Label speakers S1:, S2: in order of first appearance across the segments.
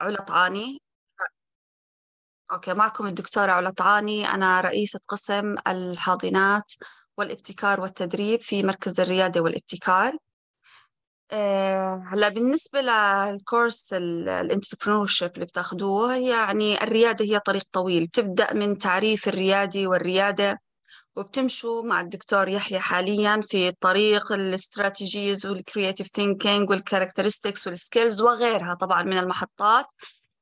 S1: علا طعاني أوكي معكم الدكتورة علا طعاني أنا رئيسة قسم الحاضنات والابتكار والتدريب في مركز الريادة والابتكار آه، هلا بالنسبة للكورس الانتربرنورشيب اللي بتاخدوه يعني الريادة هي طريق طويل بتبدأ من تعريف الريادي والريادة وبتمشوا مع الدكتور يحيى حاليا في طريق الاستراتيجيز والكرياتيف ثينكينج والكاركترستكس والسكيلز وغيرها طبعا من المحطات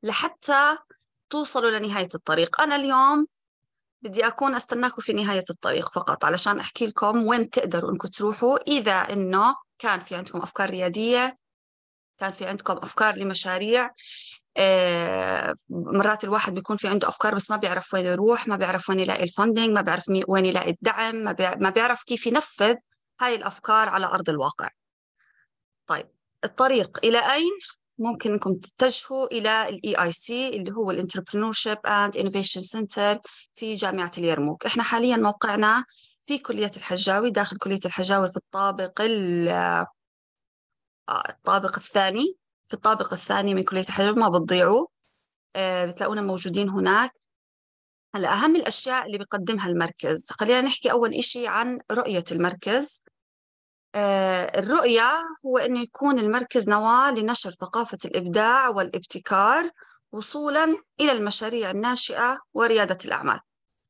S1: لحتى توصلوا لنهاية الطريق أنا اليوم بدي أكون أستناكم في نهاية الطريق فقط علشان أحكي لكم وين تقدروا أنكم تروحوا إذا إنه كان في عندكم أفكار ريادية كان في عندكم أفكار لمشاريع آه، مرات الواحد بيكون في عنده افكار بس ما بيعرف وين يروح ما بيعرف وين يلاقي الفندنج ما بيعرف وين يلاقي الدعم ما بيعرف كيف ينفذ هاي الافكار على ارض الواقع طيب الطريق الى اين ممكن انكم تتجهوا الى الاي اي سي اللي هو الانتربرنور شيب اند انوفيشن سنتر في جامعه اليرموك احنا حاليا موقعنا في كليه الحجاوي داخل كليه الحجاوي في الطابق آه، الطابق الثاني في الطابق الثاني من كلية الحجر ما بتضيعوا آه، بتلاقونا موجودين هناك هلا أهم الأشياء اللي بيقدمها المركز خلينا نحكي أول إشي عن رؤية المركز آه، الرؤية هو أنه يكون المركز نواة لنشر ثقافة الإبداع والابتكار وصولا إلى المشاريع الناشئة وريادة الأعمال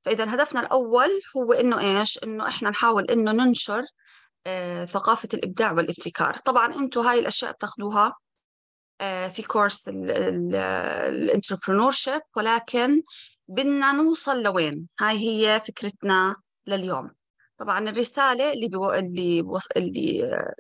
S1: فإذا هدفنا الأول هو أنه إيش؟ أنه إحنا نحاول أنه ننشر آه، ثقافة الإبداع والابتكار طبعا أنتم هاي الأشياء بتاخدوها آه، في كورس الانتربرنور شيب ولكن بدنا نوصل لوين هاي هي فكرتنا لليوم طبعا الرسالة اللي بو... اللي, بو... اللي آه،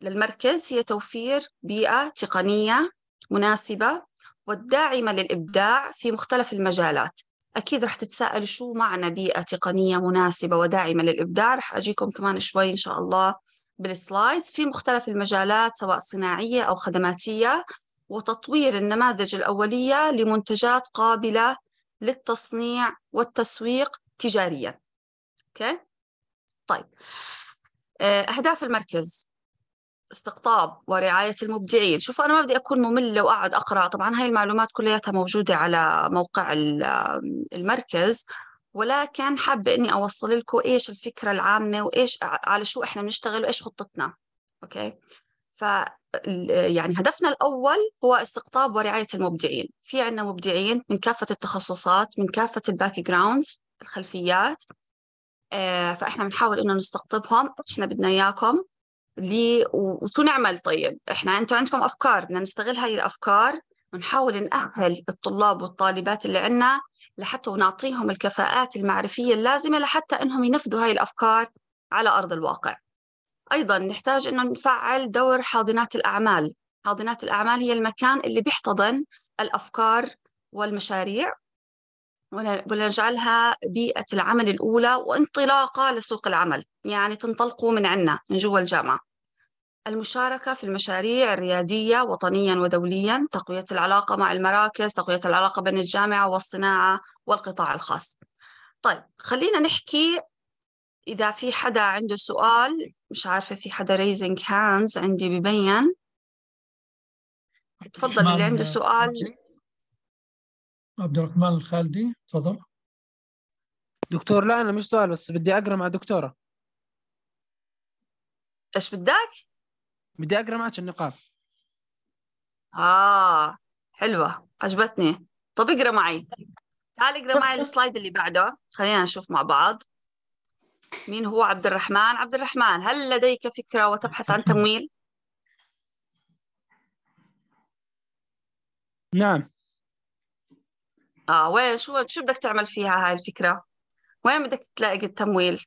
S1: للمركز هي توفير بيئة تقنية مناسبة والداعمة للإبداع في مختلف المجالات أكيد رح تتساءلوا شو معنى بيئة تقنية مناسبة وداعمة للإبداع رح أجيكم كمان شوي إن شاء الله بالسلايدز في مختلف المجالات سواء صناعية أو خدماتية وتطوير النماذج الأولية لمنتجات قابلة للتصنيع والتسويق تجاريا أوكي؟ طيب آه، أهداف المركز استقطاب ورعاية المبدعين شوفوا أنا ما بدي أكون مملة وأقعد أقرأ طبعا هاي المعلومات كلياتها موجودة على موقع المركز ولكن حابة إني أوصل لكم إيش الفكرة العامة وإيش على شو إحنا بنشتغل وإيش خطتنا أوكي ف يعني هدفنا الأول هو استقطاب ورعاية المبدعين في عندنا مبدعين من كافة التخصصات من كافة الباك جراوندز الخلفيات آه، فإحنا بنحاول إنه نستقطبهم إحنا بدنا إياكم لي وشو نعمل طيب احنا انتم عندكم افكار بدنا نستغل هاي الافكار ونحاول نأهل الطلاب والطالبات اللي عندنا لحتى ونعطيهم الكفاءات المعرفية اللازمة لحتى أنهم ينفذوا هاي الأفكار على أرض الواقع أيضا نحتاج أنه نفعل دور حاضنات الأعمال حاضنات الأعمال هي المكان اللي بيحتضن الأفكار والمشاريع ولنجعلها بيئة العمل الأولى وانطلاقة لسوق العمل يعني تنطلقوا من عنا من جوا الجامعة المشاركة في المشاريع الريادية وطنيا ودوليا تقوية العلاقة مع المراكز تقوية العلاقة بين الجامعة والصناعة والقطاع الخاص طيب خلينا نحكي إذا في حدا عنده سؤال مش عارفة في حدا raising hands عندي ببين تفضل اللي عنده
S2: سؤال عبد الرحمن الخالدي تفضل دكتور لا أنا مش سؤال بس بدي أقرأ مع دكتورة إيش
S1: بدك؟ بدي اقرا معك النقاط اه حلوه عجبتني طب اقرا معي تعال اقرا معي السلايد اللي بعده خلينا نشوف مع بعض مين هو عبد الرحمن عبد الرحمن هل لديك فكره وتبحث عن تمويل نعم اه وين شو شو بدك تعمل فيها هاي الفكره وين بدك تلاقي التمويل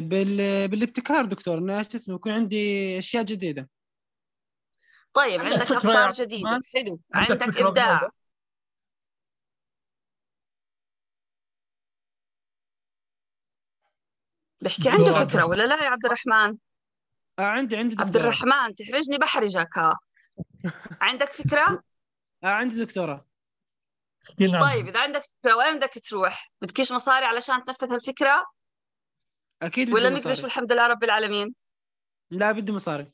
S3: بال... بالابتكار دكتور انا شو اسمه يكون عندي اشياء جديده طيب عندك, عندك افكار جديده حلو عندك, عندك ابداع
S1: بحكي عنده فكره ولا لا يا عبد الرحمن آه عندي عندي دكتورة. عبد الرحمن تحرجني بحرجك ها عندك فكره آه عندي دكتوره إيه، نعم. طيب اذا عندك فكره وين بدك تروح بدكيش مصاري علشان تنفذ هالفكره اكيد ولا ندرس والحمد لله رب العالمين
S3: لا بدي مصاري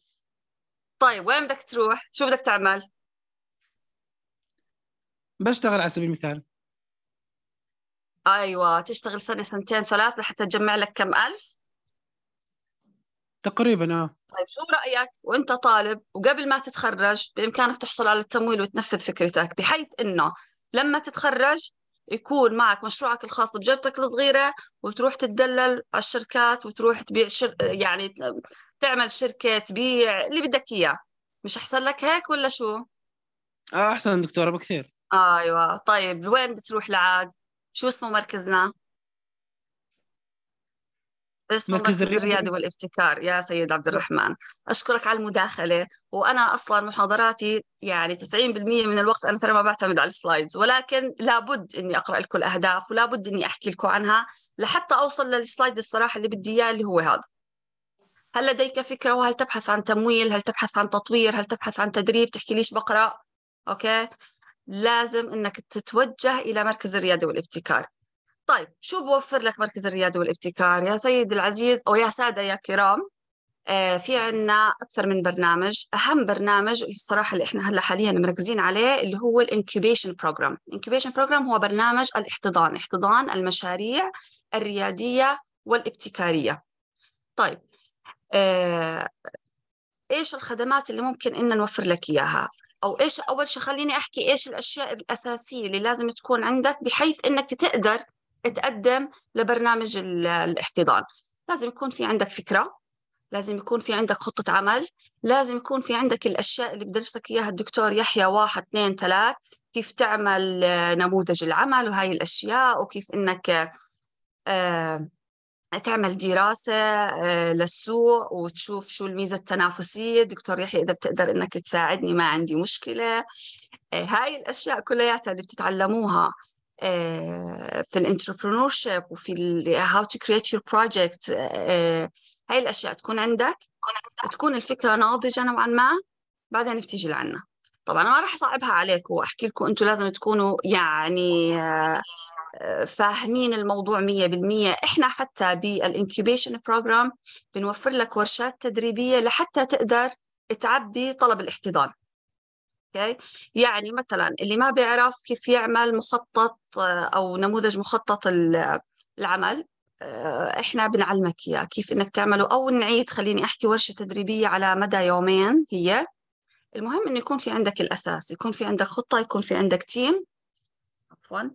S1: طيب وين بدك تروح؟ شو بدك تعمل؟
S3: بشتغل على سبيل المثال
S1: ايوه تشتغل سنه سنتين ثلاث لحتى تجمع لك كم الف
S3: تقريبا اه
S1: طيب شو رايك وانت طالب وقبل ما تتخرج بامكانك تحصل على التمويل وتنفذ فكرتك بحيث انه لما تتخرج يكون معك مشروعك الخاص بجيبتك الصغيرة وتروح تتدلل على الشركات وتروح تبيع شر... يعني تعمل شركة تبيع اللي بدك إياه مش أحسن لك هيك ولا شو؟
S3: آه أحسن دكتورة بكثير
S1: آه، أيوة طيب وين بتروح لعاد؟ شو اسمه مركزنا؟ باسم مركز الريادة والابتكار يا سيد عبد الرحمن أشكرك على المداخلة وأنا أصلا محاضراتي يعني 90% من الوقت أنا ترى ما بعتمد على السلايدز ولكن لابد أني أقرأ لكم الأهداف ولابد أني أحكي لكم عنها لحتى أوصل للسلايد الصراحة اللي بدي إياه اللي هو هذا هل لديك فكرة وهل تبحث عن تمويل هل تبحث عن تطوير هل تبحث عن تدريب تحكي ليش بقرأ أوكي لازم أنك تتوجه إلى مركز الريادة والابتكار طيب شو بوفر لك مركز الريادة والابتكار يا سيد العزيز أو يا سادة يا كرام آه، في عنا أكثر من برنامج أهم برنامج الصراحة اللي إحنا هلا حاليا مركزين عليه اللي هو الانكوبيشن بروجرام الانكوبيشن بروجرام هو برنامج الاحتضان احتضان المشاريع الريادية والابتكارية طيب آه، ايش الخدمات اللي ممكن ان نوفر لك اياها او ايش اول شيء خليني احكي ايش الاشياء الاساسيه اللي لازم تكون عندك بحيث انك تقدر تقدم لبرنامج الاحتضان لازم يكون في عندك فكره لازم يكون في عندك خطة عمل لازم يكون في عندك الأشياء اللي بدرسك إياها الدكتور يحيى واحد اثنين ثلاث كيف تعمل آه، نموذج العمل وهاي الأشياء وكيف إنك آه، تعمل دراسة آه، للسوق وتشوف شو الميزة التنافسية دكتور يحيى إذا بتقدر إنك تساعدني ما عندي مشكلة هاي الأشياء كلياتها اللي بتتعلموها آه، في الانتربرونور شيب وفي هاو تو كريت يور بروجكت هاي الاشياء تكون عندك تكون الفكره ناضجه نوعا ما بعدين بتيجي لعنا طبعا ما راح اصعبها عليكم واحكي لكم انتم لازم تكونوا يعني آه، فاهمين الموضوع 100% احنا حتى بالانكيبيشن بروجرام بنوفر لك ورشات تدريبيه لحتى تقدر تعبي طلب الاحتضان اوكي يعني مثلا اللي ما بيعرف كيف يعمل مخطط آه، او نموذج مخطط العمل آه، احنا بنعلمك اياه كيف انك تعمله او نعيد خليني احكي ورشه تدريبيه على مدى يومين هي المهم انه يكون في عندك الاساس يكون في عندك خطه يكون في عندك تيم عفوا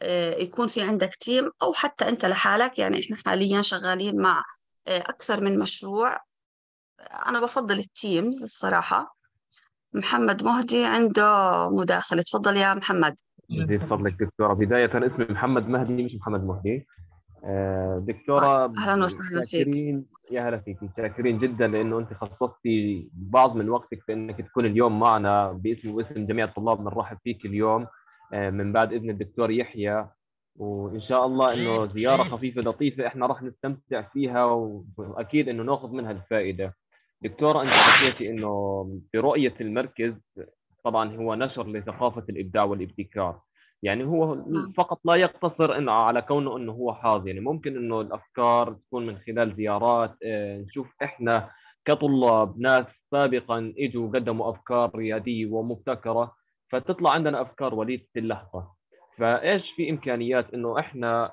S1: آه، يكون في عندك تيم او حتى انت لحالك يعني احنا حاليا شغالين مع اكثر من مشروع انا بفضل التيمز الصراحه محمد مهدي عنده مداخلة تفضل يا محمد
S4: جزيل فضلك دكتورة بداية اسمي محمد مهدي مش محمد مهدي آه، دكتورة طيب، أهلا وسهلا فيك يا هلا فيك شاكرين جدا لأنه أنت خصصتي بعض من وقتك في أنك تكون اليوم معنا باسم واسم جميع الطلاب بنرحب فيك اليوم آه، من بعد إذن الدكتور يحيى وان شاء الله انه زياره خفيفه لطيفه احنا راح نستمتع فيها واكيد انه ناخذ منها الفائده دكتورة أنت حكيتي أنه برؤية المركز طبعا هو نشر لثقافة الإبداع والابتكار يعني هو نعم. فقط لا يقتصر انه على كونه انه هو حاضر يعني ممكن انه الافكار تكون من خلال زيارات آه، نشوف احنا كطلاب ناس سابقا اجوا قدموا افكار رياديه ومبتكره فتطلع عندنا افكار وليده اللحظه فايش في امكانيات انه احنا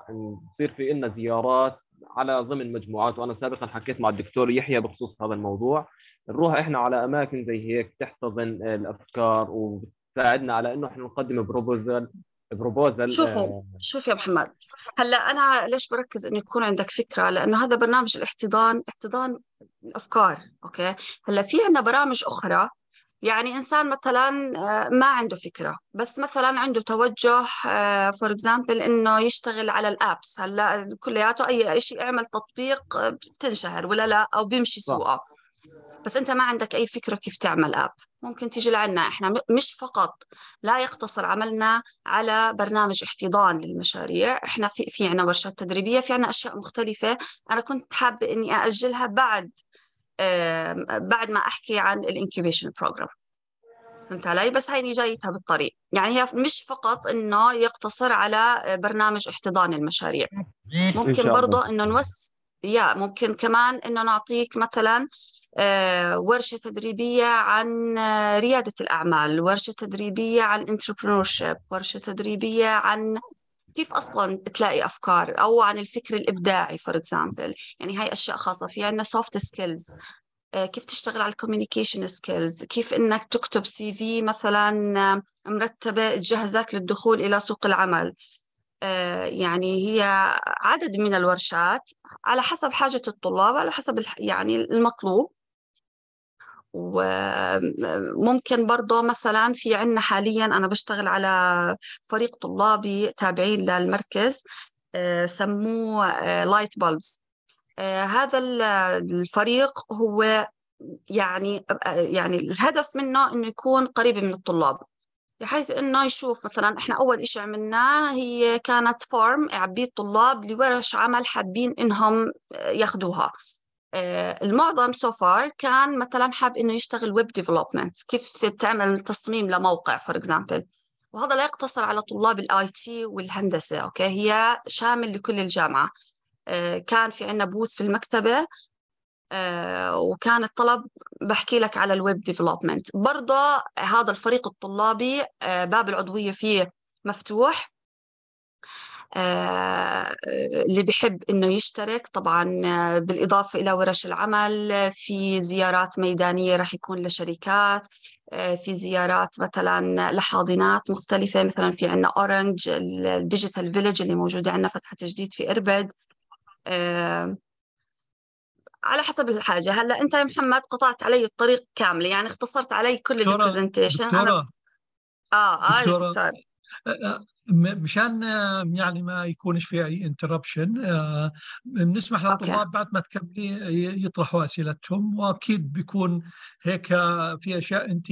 S4: نصير في لنا زيارات على ضمن مجموعات وانا سابقا حكيت مع الدكتور يحيى بخصوص هذا الموضوع نروح احنا على اماكن زي هيك تحتضن الافكار وبتساعدنا على انه احنا نقدم بروبوزل بروبوزل شوفوا آه،
S1: شوف يا محمد هلا انا ليش بركز انه يكون عندك فكره لانه هذا برنامج الاحتضان احتضان الافكار اوكي هلا في عندنا برامج اخرى يعني إنسان مثلا آه، ما عنده فكرة بس مثلا عنده توجه فور آه، اكزامبل إنه يشتغل على الأبس هلا كلياته أي شيء اعمل تطبيق آه، بتنشهر ولا لا أو بيمشي سوقه بس أنت ما عندك أي فكرة كيف تعمل أب ممكن تيجي لعنا إحنا مش فقط لا يقتصر عملنا على برنامج احتضان للمشاريع إحنا في, في عنا ورشات تدريبية في عنا أشياء مختلفة أنا كنت حابة إني أأجلها بعد بعد ما احكي عن الانكيبيشن بروجرام فهمت علي بس هيني جايتها بالطريق يعني هي مش فقط انه يقتصر على برنامج احتضان المشاريع
S3: ممكن برضه انه
S1: نوس يا ممكن كمان انه نعطيك مثلا آه، ورشة تدريبية عن آه، ريادة الأعمال ورشة تدريبية عن entrepreneurship ورشة تدريبية عن كيف اصلا تلاقي افكار او عن الفكر الابداعي فور اكزامبل يعني هاي اشياء خاصه في عندنا سوفت سكيلز كيف تشتغل على الكوميونيكيشن سكيلز كيف انك تكتب سي في مثلا آه، مرتبه تجهزك للدخول الى سوق العمل آه، يعني هي عدد من الورشات على حسب حاجة الطلاب على حسب يعني المطلوب وممكن برضه مثلا في عنا حاليا أنا بشتغل على فريق طلابي تابعين للمركز آه، سموه لايت آه، بلبز آه، هذا الفريق هو يعني يعني الهدف منه انه يكون قريب من الطلاب بحيث انه يشوف مثلا احنا اول شيء عملناه هي كانت فورم يعبيه الطلاب لورش عمل حابين انهم ياخذوها آه، المعظم سو فار كان مثلا حاب انه يشتغل ويب ديفلوبمنت كيف تعمل تصميم لموقع فور اكزامبل وهذا لا يقتصر على طلاب الاي تي والهندسه اوكي هي شامل لكل الجامعه آه، كان في عندنا بوث في المكتبه آه، وكان الطلب بحكي لك على الويب ديفلوبمنت برضه هذا الفريق الطلابي باب العضويه فيه مفتوح آه، اللي بحب انه يشترك طبعا آه، بالاضافه الى ورش العمل في زيارات ميدانيه راح يكون لشركات آه، في زيارات مثلا لحاضنات مختلفه مثلا في عندنا اورنج الديجيتال فيلج اللي موجوده عندنا فتحه جديد في اربد على حسب الحاجه هلا انت يا محمد قطعت علي الطريق كامله يعني اختصرت علي كل البرزنتيشن انا اه اه يا دكتور
S2: مشان يعني ما يكونش في اي انتربشن آه، بنسمح للطلاب بعد ما تكملي يطرحوا اسئلتهم واكيد بيكون هيك آه، في اشياء انت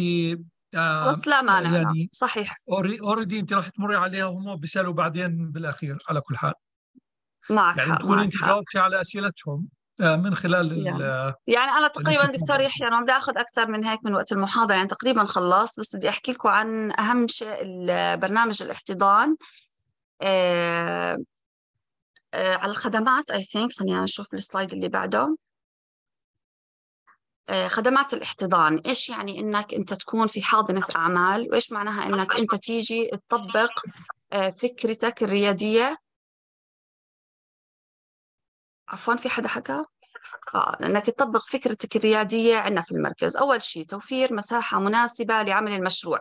S2: وصلة معنا يعني صحيح اوريدي انت راح تمري عليها وهم بيسالوا بعدين بالاخير على كل حال
S1: معك يعني تكون انت
S2: جاوبتي على اسئلتهم آه، من خلال يعني, يعني انا تقريبا دكتور
S1: يحيى انا بدي اخذ اكثر من هيك من وقت المحاضره يعني تقريبا خلصت بس بدي احكي لكم عن اهم شيء برنامج الاحتضان آه آه على الخدمات اي ثينك خلينا نشوف السلايد اللي بعده آه، خدمات الاحتضان ايش يعني انك انت تكون في حاضنه اعمال وايش معناها انك انت تيجي تطبق آه، فكرتك الرياديه عفوا في حدا حكى؟ آه لأنك تطبق فكرتك الريادية عندنا في المركز أول شيء توفير مساحة مناسبة لعمل المشروع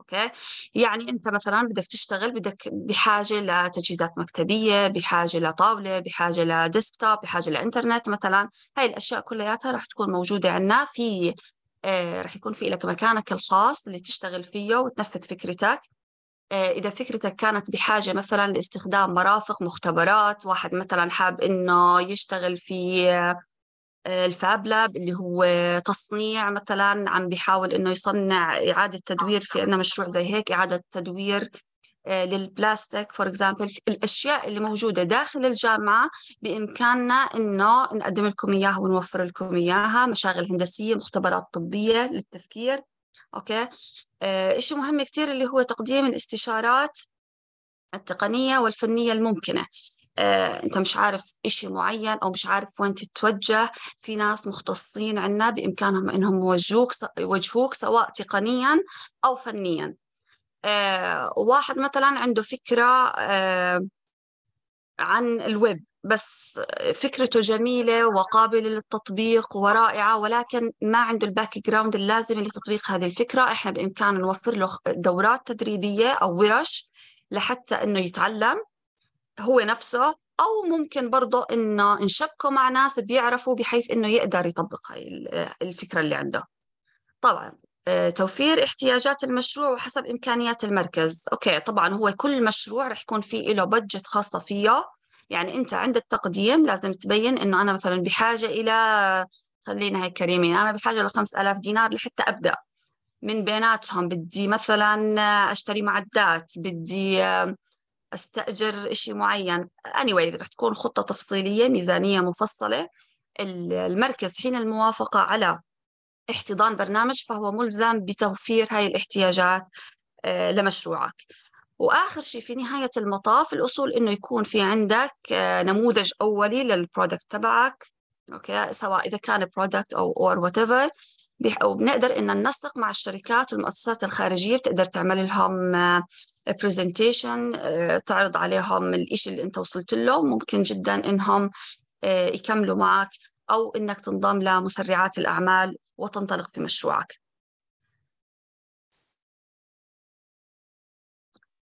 S1: اوكي يعني انت مثلا بدك تشتغل بدك بحاجه لتجهيزات مكتبيه بحاجه لطاوله بحاجه لديسكتوب بحاجه لانترنت مثلا هاي الاشياء كلياتها رح تكون موجوده عندنا في آه رح يكون في لك مكانك الخاص اللي تشتغل فيه وتنفذ فكرتك آه، إذا فكرتك كانت بحاجة مثلا لاستخدام مرافق مختبرات واحد مثلا حاب إنه يشتغل في آه، الفاب لاب اللي هو تصنيع مثلا عم بيحاول إنه يصنع إعادة تدوير في عندنا مشروع زي هيك إعادة تدوير آه، للبلاستيك فور اكزامبل الاشياء اللي موجوده داخل الجامعه بامكاننا انه نقدم لكم اياها ونوفر لكم اياها مشاغل هندسيه مختبرات طبيه للتفكير أوكي شيء آه، إشي مهم كثير اللي هو تقديم الاستشارات التقنية والفنية الممكنة آه، انت مش عارف إشي معين او مش عارف وين تتوجه في ناس مختصين عنا بامكانهم انهم يوجهوك يوجهوك سواء تقنيا او فنيا آه، واحد مثلا عنده فكره آه، عن الويب بس فكرته جميلة وقابلة للتطبيق ورائعة ولكن ما عنده الباك جراوند اللازم لتطبيق هذه الفكرة إحنا بإمكانه نوفر له دورات تدريبية أو ورش لحتى إنه يتعلم هو نفسه أو ممكن برضه إنه نشبكه مع ناس بيعرفوا بحيث إنه يقدر يطبق هاي الفكرة اللي عنده طبعا آه، توفير احتياجات المشروع وحسب إمكانيات المركز أوكي طبعا هو كل مشروع رح يكون فيه له بادجت خاصة فيه يعني انت عند التقديم لازم تبين انه انا مثلا بحاجه الى خلينا هيك كريمين انا بحاجه ل 5000 دينار لحتى ابدا من بيناتهم بدي مثلا اشتري معدات بدي استاجر شيء معين اني anyway, رح تكون خطه تفصيليه ميزانيه مفصله المركز حين الموافقه على احتضان برنامج فهو ملزم بتوفير هاي الاحتياجات آه، لمشروعك واخر شيء في نهايه المطاف الاصول انه يكون في عندك آه، نموذج اولي للبرودكت تبعك اوكي سواء اذا كان برودكت او اور وات ايفر وبنقدر ان ننسق مع الشركات والمؤسسات الخارجيه بتقدر تعمل لهم برزنتيشن آه، آه، تعرض عليهم الإشي اللي انت وصلت له ممكن جدا انهم يكملوا معك او انك تنضم لمسرعات الاعمال وتنطلق في مشروعك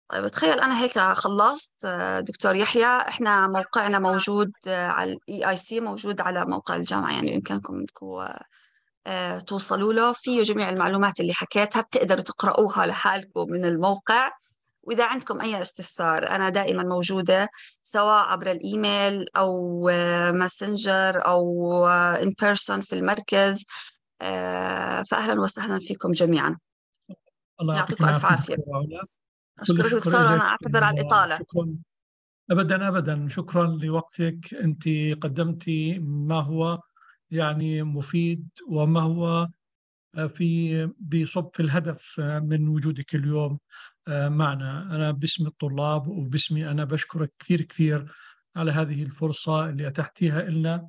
S1: طيب تخيل أنا هيك خلصت آه، دكتور يحيى إحنا موقعنا موجود آه، على الإي آي e سي موجود على موقع الجامعة يعني بإمكانكم تكونوا آه، توصلوا له فيه جميع المعلومات اللي حكيتها بتقدروا تقرأوها لحالكم من الموقع وإذا عندكم أي استفسار أنا دائما موجودة سواء عبر الإيميل أو ماسنجر أو إن بيرسون في المركز فأهلا وسهلا فيكم جميعا
S2: الله يعطيكم ألف عافية أشكرك دكتور انا أعتذر على الإطالة شكرا أبدا أبدا شكرا لوقتك أنت قدمتي ما هو يعني مفيد وما هو آه، في بصب في الهدف آه، من وجودك اليوم آه، معنا أنا باسم الطلاب وباسمي أنا بشكرك كثير كثير على هذه الفرصة اللي أتحتيها لنا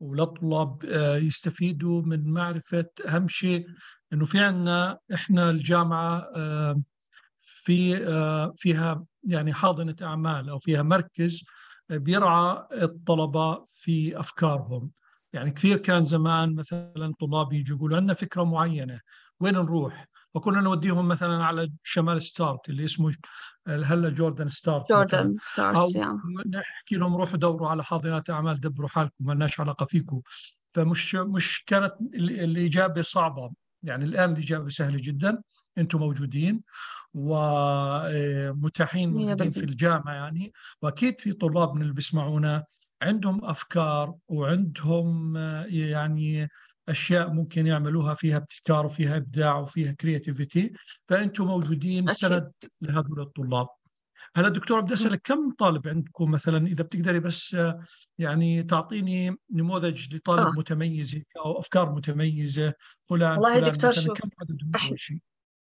S2: وللطلاب يستفيدوا من معرفة أهم شيء أنه في عنا إحنا الجامعة في آه، فيها يعني حاضنه اعمال او فيها مركز آه، بيرعى الطلبه في افكارهم يعني كثير كان زمان مثلا طلاب يجوا يقولوا عندنا فكره معينه وين نروح؟ وكنا نوديهم مثلا على شمال ستارت اللي اسمه آه، هلا جوردن ستارت جوردن ستارت أو نحكي لهم روحوا دوروا على حاضنات اعمال دبروا حالكم ما لناش علاقه فيكم فمش مش كانت الاجابه صعبه يعني الان الاجابه سهله جدا انتم موجودين ومتاحين موجودين في الجامعه يعني واكيد في طلاب من اللي بيسمعونا عندهم افكار وعندهم آه، يعني اشياء ممكن يعملوها فيها ابتكار وفيها ابداع وفيها كرياتيفيتي فانتم موجودين سند لهذول الطلاب هلا دكتور بدي اسالك كم طالب عندكم مثلا اذا بتقدري بس آه، يعني تعطيني نموذج لطالب آه. متميز او افكار متميزه فلان والله دكتور شوف كم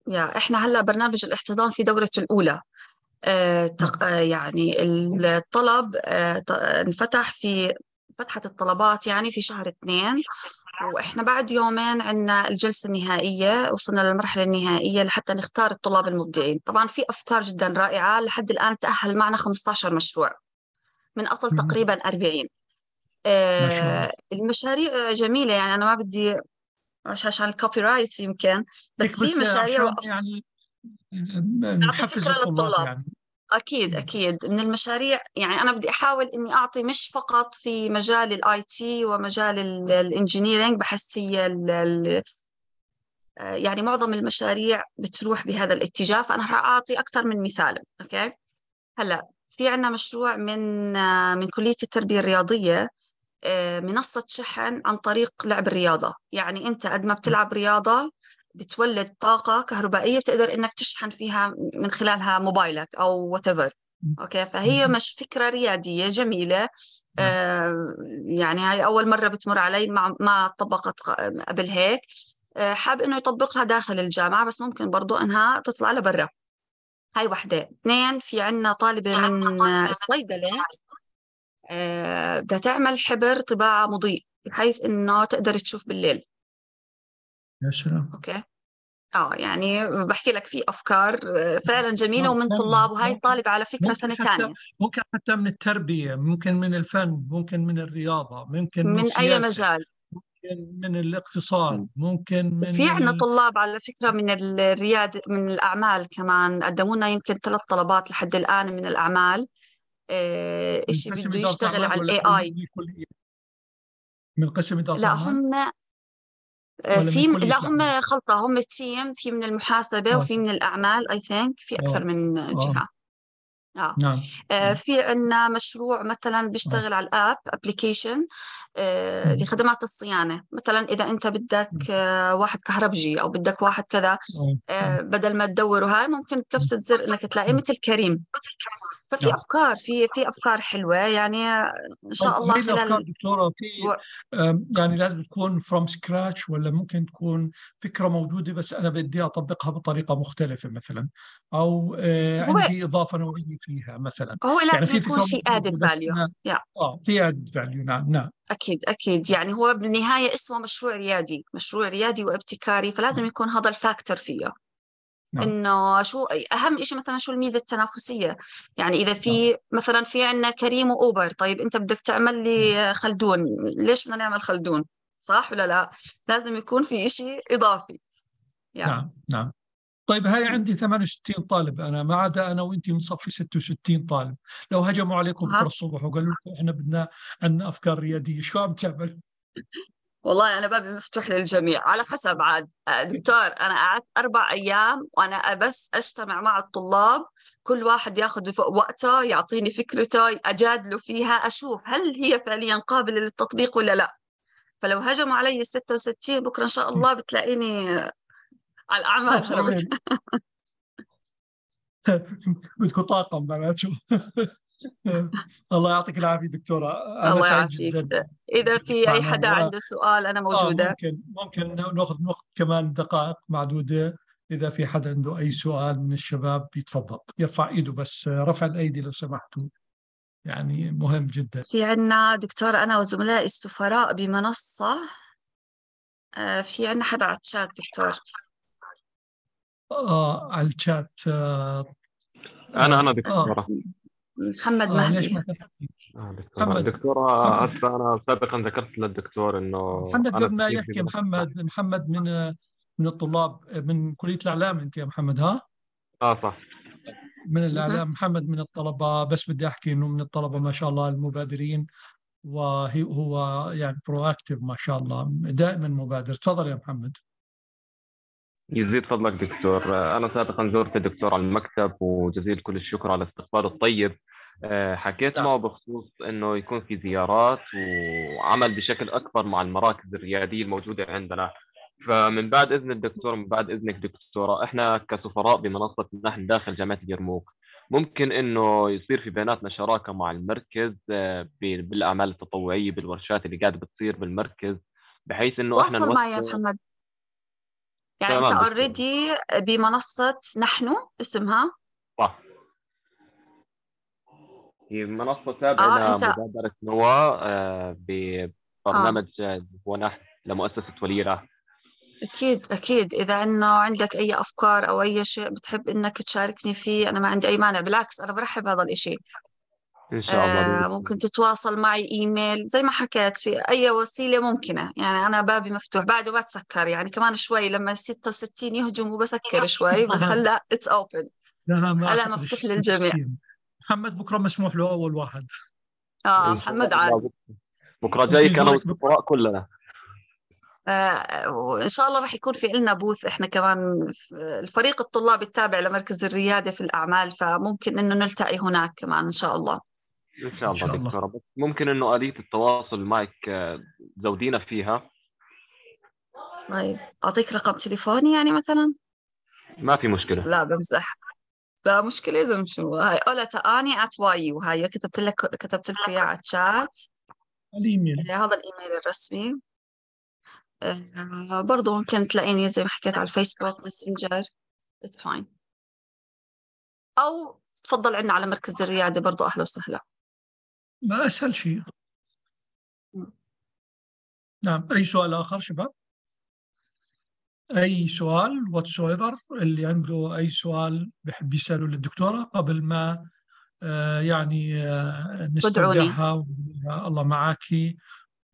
S1: يا احنا هلا برنامج الاحتضان في دورته الاولى آه، نعم. آه، يعني الطلب آه، انفتح في فتحت الطلبات يعني في شهر اثنين واحنا بعد يومين عندنا الجلسه النهائيه وصلنا للمرحله النهائيه لحتى نختار الطلاب المبدعين طبعا في افكار جدا رائعه لحد الان تاهل معنا 15 مشروع من اصل تقريبا 40 المشاريع جميله يعني انا ما بدي مش عشان الكوبي رايت يمكن بس في مشاريع
S2: يعني نحفز الطلاب يعني.
S1: اكيد اكيد من المشاريع يعني انا بدي احاول اني اعطي مش فقط في مجال الاي تي ومجال الانجنييرنج بحس هي آه، يعني معظم المشاريع بتروح بهذا الاتجاه فانا راح اعطي اكثر من مثال اوكي هلا في عندنا مشروع من آه، من كليه التربيه الرياضيه آه، منصة شحن عن طريق لعب الرياضة يعني أنت قد ما بتلعب رياضة بتولد طاقة كهربائية بتقدر إنك تشحن فيها من خلالها موبايلك أو whatever اوكي فهي مش فكره رياديه جميله نعم. آه، يعني هاي اول مره بتمر علي ما طبقت قبل هيك آه، حاب انه يطبقها داخل الجامعه بس ممكن برضو انها تطلع لبرا هاي وحده اثنين في عنا طالبه من الصيدله بدها آه، تعمل حبر طباعة مضيء بحيث إنه تقدر تشوف بالليل يا سلام أوكي اه يعني بحكي لك في افكار آه، فعلا جميله آه، ومن طلاب وهي الطالبه على فكره سنه ثانيه
S2: ممكن حتى من التربيه ممكن من الفن ممكن من الرياضه ممكن من, من اي مجال ممكن من الاقتصاد ممكن من في عندنا
S1: طلاب على فكره من الرياده من الاعمال كمان قدموا لنا يمكن ثلاث طلبات لحد الان من الاعمال الشيء آه، بده يشتغل على الاي اي
S2: من قسم اداره لا هم آه، في لا هم
S1: خلطة هم تيم في من المحاسبة آه. وفي من الأعمال أي ثينك في آه، أكثر آه. من جهة آه. نعم. آه نعم. في عندنا مشروع مثلا بيشتغل آه. على الاب ابلكيشن آه نعم. لخدمات الصيانه مثلا اذا انت بدك نعم. آه واحد كهربجي او بدك واحد كذا آه بدل ما تدور وهاي ممكن تبسط زر انك تلاقيه مثل كريم ففي نعم. افكار في في افكار حلوه يعني ان
S2: شاء الله خلال افكار دكتوره في يعني لازم تكون فروم سكراتش ولا ممكن تكون فكره موجوده بس انا بدي اطبقها بطريقه مختلفه مثلا او آه، عندي اضافه نوعيه فيها مثلا هو يعني لازم يعني في يكون في ادد فاليو اه في ادد فاليو نعم نعم
S1: أكيد أكيد يعني هو بالنهاية اسمه مشروع ريادي مشروع ريادي وابتكاري فلازم نعم. يكون هذا الفاكتور فيه نعم. انه شو اهم شيء مثلا شو الميزه التنافسيه يعني اذا في نعم. مثلا في عندنا كريم واوبر طيب انت بدك تعمل لي نعم. خلدون ليش بدنا نعمل خلدون صح ولا لا لازم يكون في شيء اضافي
S2: يعني. نعم نعم طيب هاي عندي 68 طالب انا ما عدا انا وانت من صف 66 طالب لو هجموا عليكم بكره الصبح وقالوا لكم احنا بدنا عندنا افكار رياديه شو عم تعمل؟
S1: والله أنا بابي مفتوح للجميع على حسب عاد دكتور أنا قعدت أربع أيام وأنا بس أجتمع مع الطلاب كل واحد ياخذ وقته يعطيني فكرته أجادله فيها أشوف هل هي فعليا قابلة للتطبيق ولا لا فلو هجموا علي ال 66 بكرة إن شاء الله بتلاقيني على الأعمال
S2: بدكم طاقم معناته إيه. الله يعطيك العافيه دكتوره أنا الله سعيد جدا اذا في اي حدا عنده
S1: سؤال انا آه، موجوده آه ممكن
S2: ممكن ناخذ وقت كمان دقائق معدوده اذا في حدا عنده اي سؤال من الشباب يتفضل يرفع ايده بس رفع الايدي لو سمحتوا يعني مهم جدا في
S1: عنا دكتور انا وزملائي السفراء بمنصه آه، في عنا حدا على الشات دكتور
S2: اه على الشات آه. انا انا دكتوره آه. محمد آه مهدي
S4: آه،, آه محمد دكتورة محمد. أنا سابقا ذكرت للدكتور أنه محمد قبل ما يحكي
S2: محمد محمد من من الطلاب من كلية الإعلام أنت يا محمد ها؟ آه صح من الإعلام محمد من الطلبة بس بدي أحكي أنه من الطلبة ما شاء الله المبادرين وهو يعني برو اكتف ما شاء الله دائما مبادر تفضل يا محمد
S4: يزيد فضلك دكتور آه، انا سابقا زرت الدكتور على المكتب وجزيل كل الشكر على استقباله الطيب آه، حكيت نعم. معه بخصوص انه يكون في زيارات وعمل بشكل اكبر مع المراكز الرياديه الموجوده عندنا فمن بعد اذن الدكتور من بعد اذنك دكتوره احنا كسفراء بمنصه نحن داخل جامعه اليرموك ممكن انه يصير في بيناتنا شراكه مع المركز آه، بالاعمال التطوعيه بالورشات اللي قاعده بتصير بالمركز بحيث انه احنا نوصل معي يا محمد
S1: يعني انت اوريدي بمنصه نحن اسمها
S4: صح هي منصه تابعه آه انت... نوا آه، ببرنامج آه. ونحن لمؤسسه وليرة
S1: أكيد أكيد إذا أنه عندك أي أفكار أو أي شيء بتحب أنك تشاركني فيه أنا ما عندي أي مانع بالعكس أنا برحب هذا الإشي
S4: ان شاء آه، الله
S1: ممكن تتواصل معي ايميل زي ما حكيت في اي وسيله ممكنه يعني انا بابي مفتوح بعده ما تسكر يعني كمان شوي لما 66 يهجموا بسكر شوي بس هلا اتس اوبن
S2: هلا مفتوح للجميع محمد بكره مسموح له اول واحد اه محمد
S4: عاد بكره جايك انا والقراء كلنا
S2: آه، وان
S1: شاء الله راح يكون في لنا بوث احنا كمان الفريق الطلاب التابع لمركز الرياده في الاعمال فممكن انه نلتقي هناك كمان ان شاء الله
S4: ان شاء الله, دكتوره بس ممكن انه اليه التواصل معك آه، زودينا فيها
S1: طيب اعطيك رقم تليفوني يعني مثلا
S4: ما في مشكله
S1: لا بمزح لا مشكلة إذا شو هاي أولا تأني أت واي وهي كتبت لك كتبت لك اياها على الشات الإيميل إيه، هذا الإيميل الرسمي آه، برضه ممكن تلاقيني زي ما حكيت على الفيسبوك ماسنجر اتس فاين أو تفضل عندنا على مركز الريادة برضه أهلا وسهلا
S2: ما اسهل شيء نعم اي سؤال اخر شباب اي سؤال whatsoever اللي عنده اي سؤال بحب يساله للدكتوره قبل ما آه، يعني آه نستودعها الله معك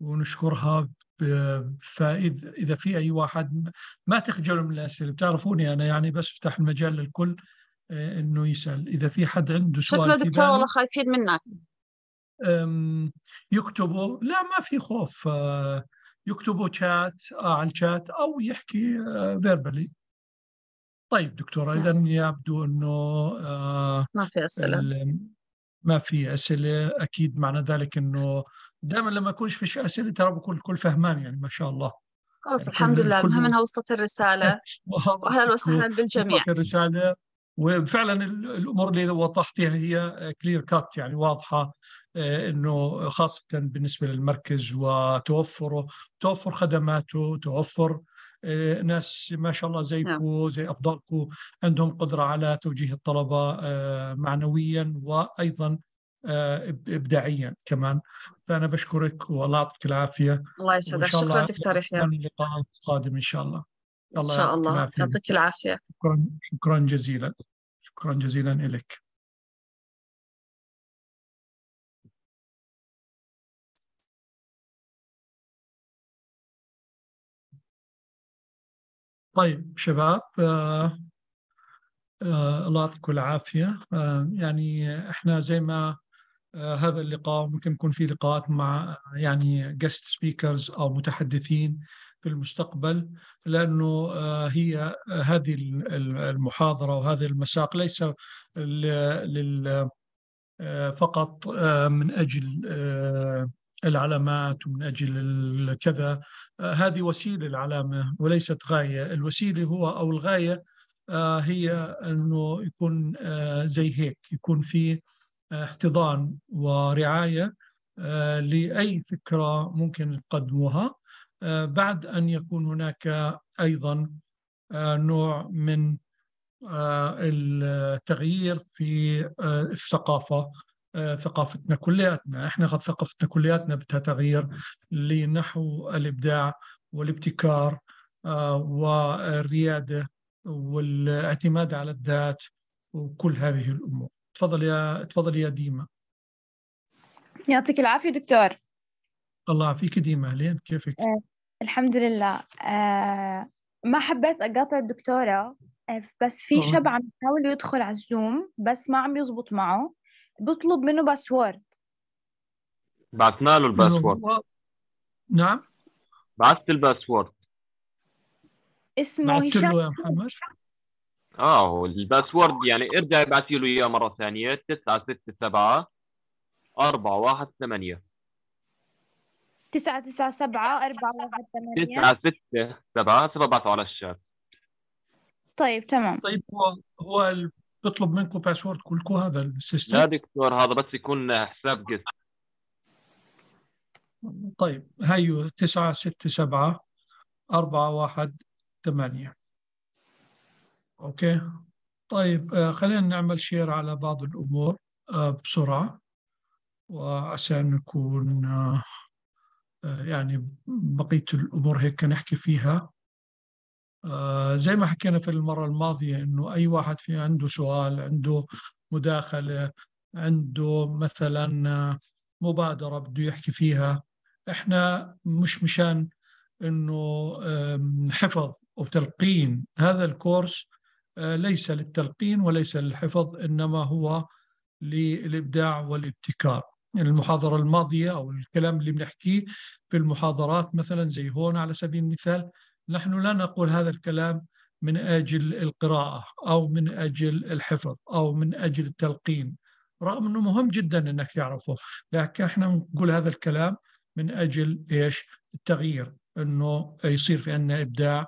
S2: ونشكرها فاذا اذا في اي واحد ما تخجلوا من الاسئله بتعرفوني انا يعني بس افتح المجال للكل آه، انه يسال اذا في حد عنده سؤال شكرا دكتور والله
S1: خايفين منك
S2: يكتبوا لا ما في خوف آه، يكتبوا شات آه، على الشات او يحكي فيربلي آه، طيب دكتوره نعم. اذا يبدو انه ما في اسئله ما في اسئله اكيد معنى ذلك انه دائما لما يكونش فيش اسئله ترى بكون الكل فهمان يعني ما شاء الله
S1: خلاص يعني الحمد لله المهم انها وصلت الرساله
S2: واهلا
S1: وسهلا بالجميع وصلت
S2: الرساله وفعلا الامور اللي وضحتيها هي كلير كات يعني واضحه انه خاصه بالنسبه للمركز وتوفره توفر خدماته توفر آه، ناس ما شاء الله زيكم نعم. زي افضلكم عندهم قدره على توجيه الطلبه آه، معنويا وايضا آه، ابداعيا كمان فانا بشكرك والله يعطيك العافيه الله يسعدك شكرا دكتور يحيى لقاء القادم ان شاء الله ان شاء الله يعطيك العافيه شكرا شكرا جزيلا شكرا جزيلا لك طيب شباب آه آه الله يعطيكم العافية آه يعني احنا زي ما آه هذا اللقاء ممكن يكون في لقاءات مع يعني جست سبيكرز أو متحدثين في المستقبل لأنه آه، هي هذه المحاضرة وهذا المساق ليس لل آه، فقط آه، من أجل العلامات ومن أجل كذا آه، هذه وسيلة العلامة وليست غاية الوسيلة هو أو الغاية آه، هي أنه يكون آه، زي هيك يكون في احتضان ورعاية لأي فكرة ممكن تقدموها بعد أن يكون هناك أيضا نوع من التغيير في الثقافة ثقافتنا كلياتنا احنا قد ثقافتنا كلياتنا بدها تغيير لنحو الابداع والابتكار آه، والرياده والاعتماد على الذات وكل هذه الامور تفضل يا تفضل يا ديما
S3: يعطيك العافيه دكتور
S2: الله يعافيك ديما اهلين كيفك
S3: آه، الحمد لله أه ما حبيت اقاطع الدكتوره آه، بس في شاب عم يحاول يدخل على الزوم بس ما عم يزبط معه بطلب منه باسورد
S4: بعثنا له الباسورد نعم بعثت الباسورد
S2: اسمه هشام يا محمد
S4: اه الباسورد يعني ارجع ابعثي له اياه مره ثانيه 9 6 7 4 8
S3: 9 9 7 4 8 9
S4: 6 7 على الشات
S2: طيب تمام طيب هو هو تطلب منكم باسورد كلكم هذا السيستم لا
S4: دكتور هذا بس يكون حساب جيت
S2: طيب هيو تسعة ستة سبعة أربعة واحد ثمانية أوكي طيب آه، خلينا نعمل شير على بعض الأمور آه بسرعة وعشان نكون آه، آه، يعني بقية الأمور هيك نحكي فيها آه، زي ما حكينا في المرة الماضية إنه أي واحد في عنده سؤال عنده مداخلة عنده مثلا آه، مبادرة بده يحكي فيها إحنا مش مشان إنه حفظ وتلقين هذا الكورس آه، ليس للتلقين وليس للحفظ إنما هو للإبداع والابتكار يعني المحاضرة الماضية أو الكلام اللي بنحكيه في المحاضرات مثلا زي هون على سبيل المثال نحن لا نقول هذا الكلام من اجل القراءه او من اجل الحفظ او من اجل التلقين رغم انه مهم جدا انك تعرفه لكن احنا نقول هذا الكلام من اجل ايش التغيير انه يصير في عندنا ابداع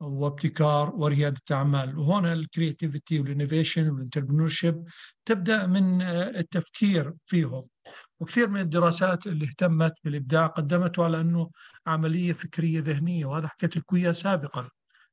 S2: وابتكار ورياده اعمال وهنا الكرياتيفيتي والانوفيشن والانتربرنور تبدا من آه، التفكير فيهم وكثير من الدراسات اللي اهتمت بالابداع قدمته على انه عمليه فكريه ذهنيه وهذا حكيت لكم اياه سابقا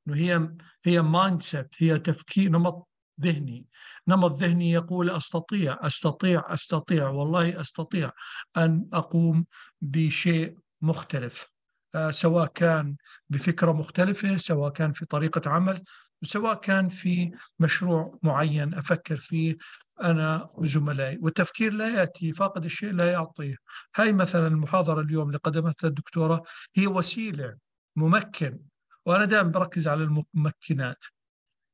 S2: انه هي هي مايند سيت هي تفكير نمط ذهني نمط ذهني يقول استطيع استطيع استطيع والله استطيع ان اقوم بشيء مختلف آه، سواء كان بفكره مختلفه سواء كان في طريقه عمل وسواء كان في مشروع معين افكر فيه انا وزملائي والتفكير لا ياتي فاقد الشيء لا يعطيه هاي مثلا المحاضره اليوم اللي قدمتها الدكتوره هي وسيله ممكن وانا دائما بركز على الممكنات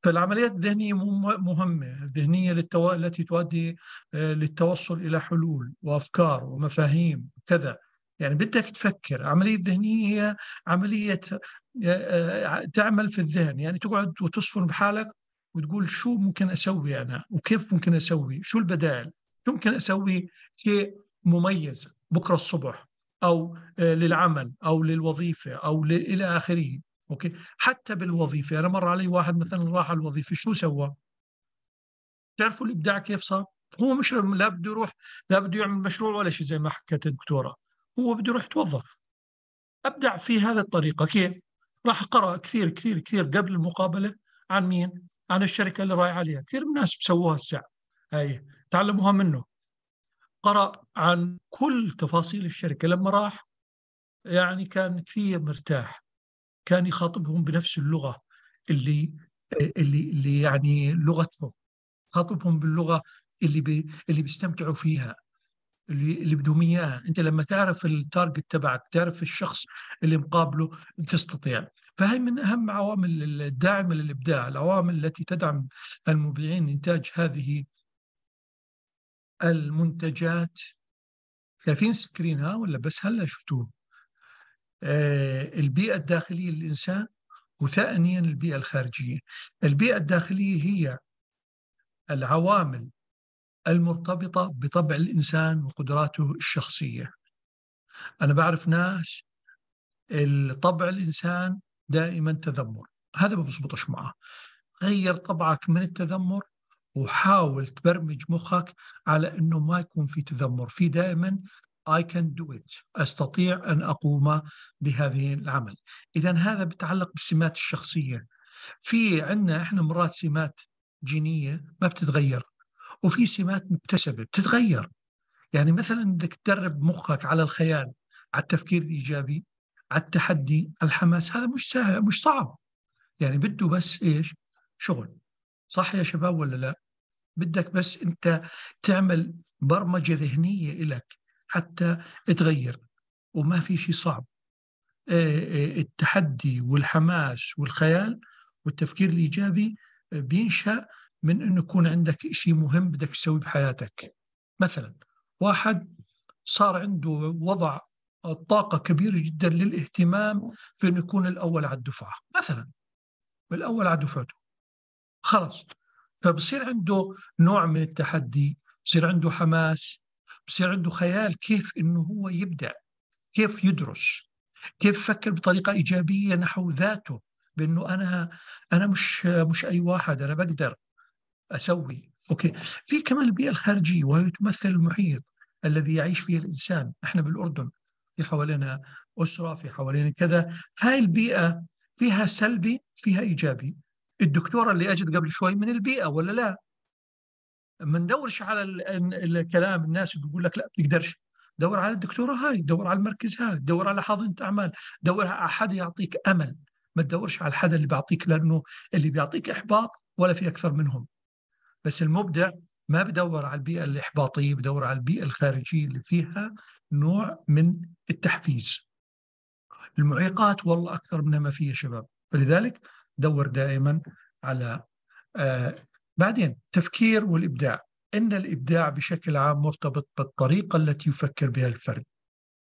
S2: فالعمليات الذهنية مهمة الذهنية للتو... التي تؤدي آه، للتوصل إلى حلول وأفكار ومفاهيم كذا يعني بدك تفكر عملية ذهنية هي عملية آه، آه، تعمل في الذهن يعني تقعد وتصفن بحالك وتقول شو ممكن أسوي أنا وكيف ممكن أسوي شو البدائل شو ممكن أسوي شيء مميز بكرة الصبح أو آه، للعمل أو للوظيفة أو إلى آخره أوكي حتى بالوظيفة أنا مر علي واحد مثلا راح على الوظيفة شو سوى تعرفوا الإبداع كيف صار هو مش لا بده يروح لا بده يعمل مشروع ولا شيء زي ما حكيت الدكتوره هو بده يروح يتوظف ابدع في هذه الطريقه كيف؟ راح اقرا كثير كثير كثير قبل المقابله عن مين؟ عن الشركه اللي رايح عليها، كثير من الناس بسووها الساعه هاي تعلموها منه. قرا عن كل تفاصيل الشركه لما راح يعني كان كثير مرتاح كان يخاطبهم بنفس اللغه اللي اللي اللي يعني لغتهم خاطبهم باللغه اللي بي اللي بيستمتعوا فيها اللي بدهم اياها، انت لما تعرف التارجت تبعك تعرف الشخص اللي مقابله تستطيع فهي من اهم عوامل الداعمه للابداع العوامل التي تدعم المبيعين لانتاج هذه المنتجات شايفين سكرينها ولا بس هلا شفتوه آه البيئه الداخليه للانسان وثانيا البيئه الخارجيه البيئه الداخليه هي العوامل المرتبطه بطبع الانسان وقدراته الشخصيه. انا بعرف ناس طبع الانسان دائما تذمر، هذا ما بزبطش معه. غير طبعك من التذمر وحاول تبرمج مخك على انه ما يكون في تذمر، في دائما I can do it أستطيع أن أقوم بهذه العمل إذا هذا بتعلق بالسمات الشخصية في عندنا إحنا مرات سمات جينية ما بتتغير وفي سمات مكتسبه بتتغير يعني مثلا بدك تدرب مخك على الخيال على التفكير الايجابي على التحدي على الحماس هذا مش سهل مش صعب يعني بده بس ايش شغل صح يا شباب ولا لا بدك بس انت تعمل برمجه ذهنيه لك حتى تغير وما في شيء صعب التحدي والحماس والخيال والتفكير الايجابي بينشا من انه يكون عندك شيء مهم بدك تسويه بحياتك مثلا واحد صار عنده وضع طاقة كبيرة جدا للاهتمام في انه يكون الأول على الدفعة مثلا الأول على دفعته خلص فبصير عنده نوع من التحدي بصير عنده حماس بصير عنده خيال كيف انه هو يبدع كيف يدرس كيف فكر بطريقة إيجابية نحو ذاته بأنه أنا أنا مش مش أي واحد أنا بقدر اسوي اوكي في كمان البيئه الخارجيه وهي تمثل المحيط الذي يعيش فيه الانسان احنا بالاردن في حوالينا اسره في حوالينا كذا هاي البيئه فيها سلبي فيها ايجابي الدكتوره اللي اجت قبل شوي من البيئه ولا لا ما ندورش على الكلام الناس بيقول لك لا بتقدرش دور على الدكتوره هاي دور على المركز هاي دور على حاضنه اعمال دور على حدا يعطيك امل ما تدورش على الحدا اللي بيعطيك لانه اللي بيعطيك احباط ولا في اكثر منهم بس المبدع ما بدور على البيئة الإحباطية بدور على البيئة الخارجية اللي فيها نوع من التحفيز المعيقات والله أكثر منها ما فيها شباب فلذلك دور دائما على آه بعدين تفكير والإبداع إن الإبداع بشكل عام مرتبط بالطريقة التي يفكر بها الفرد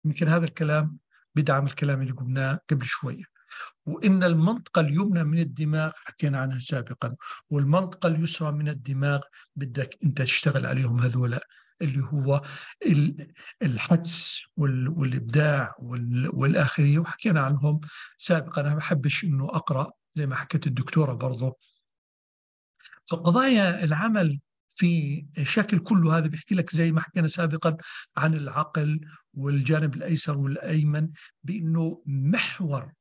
S2: يمكن هذا الكلام بدعم الكلام اللي قلناه قبل شوية وإن المنطقة اليمنى من الدماغ حكينا عنها سابقا والمنطقة اليسرى من الدماغ بدك أنت تشتغل عليهم هذولا اللي هو الحدس والابداع والاخريه وحكينا عنهم سابقا انا ما بحبش انه اقرا زي ما حكت الدكتوره برضه فقضايا العمل في شكل كله هذا بيحكي لك زي ما حكينا سابقا عن العقل والجانب الايسر والايمن بانه محور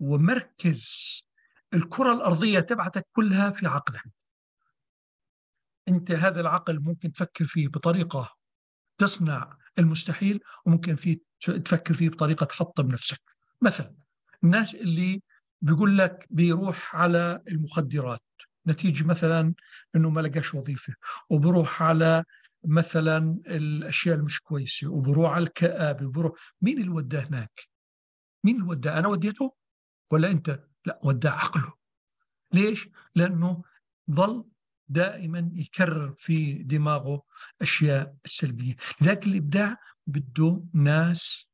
S2: ومركز الكرة الأرضية تبعتك كلها في عقلك أنت هذا العقل ممكن تفكر فيه بطريقة تصنع المستحيل وممكن فيه تفكر فيه بطريقة تحطم نفسك مثلا الناس اللي بيقول لك بيروح على المخدرات نتيجة مثلا أنه ما لقاش وظيفة وبروح على مثلا الأشياء المش كويسة وبروح على الكآبة وبروح مين اللي وداه هناك؟ مين اللي وداه؟ أنا وديته؟ ولا انت لا ودع عقله ليش لانه ظل دائما يكرر في دماغه اشياء سلبيه لذلك الابداع بده ناس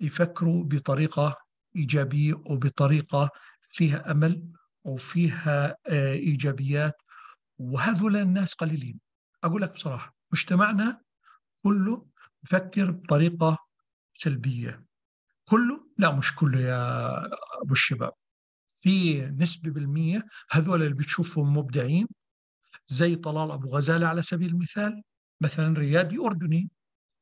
S2: يفكروا بطريقه ايجابيه وبطريقه فيها امل وفيها آه، ايجابيات وهذول الناس قليلين اقول لك بصراحه مجتمعنا كله بفكر بطريقه سلبيه كله لا مش كله يا بالشباب في نسبه بالميه هذول اللي بتشوفهم مبدعين زي طلال ابو غزاله على سبيل المثال مثلا ريادي اردني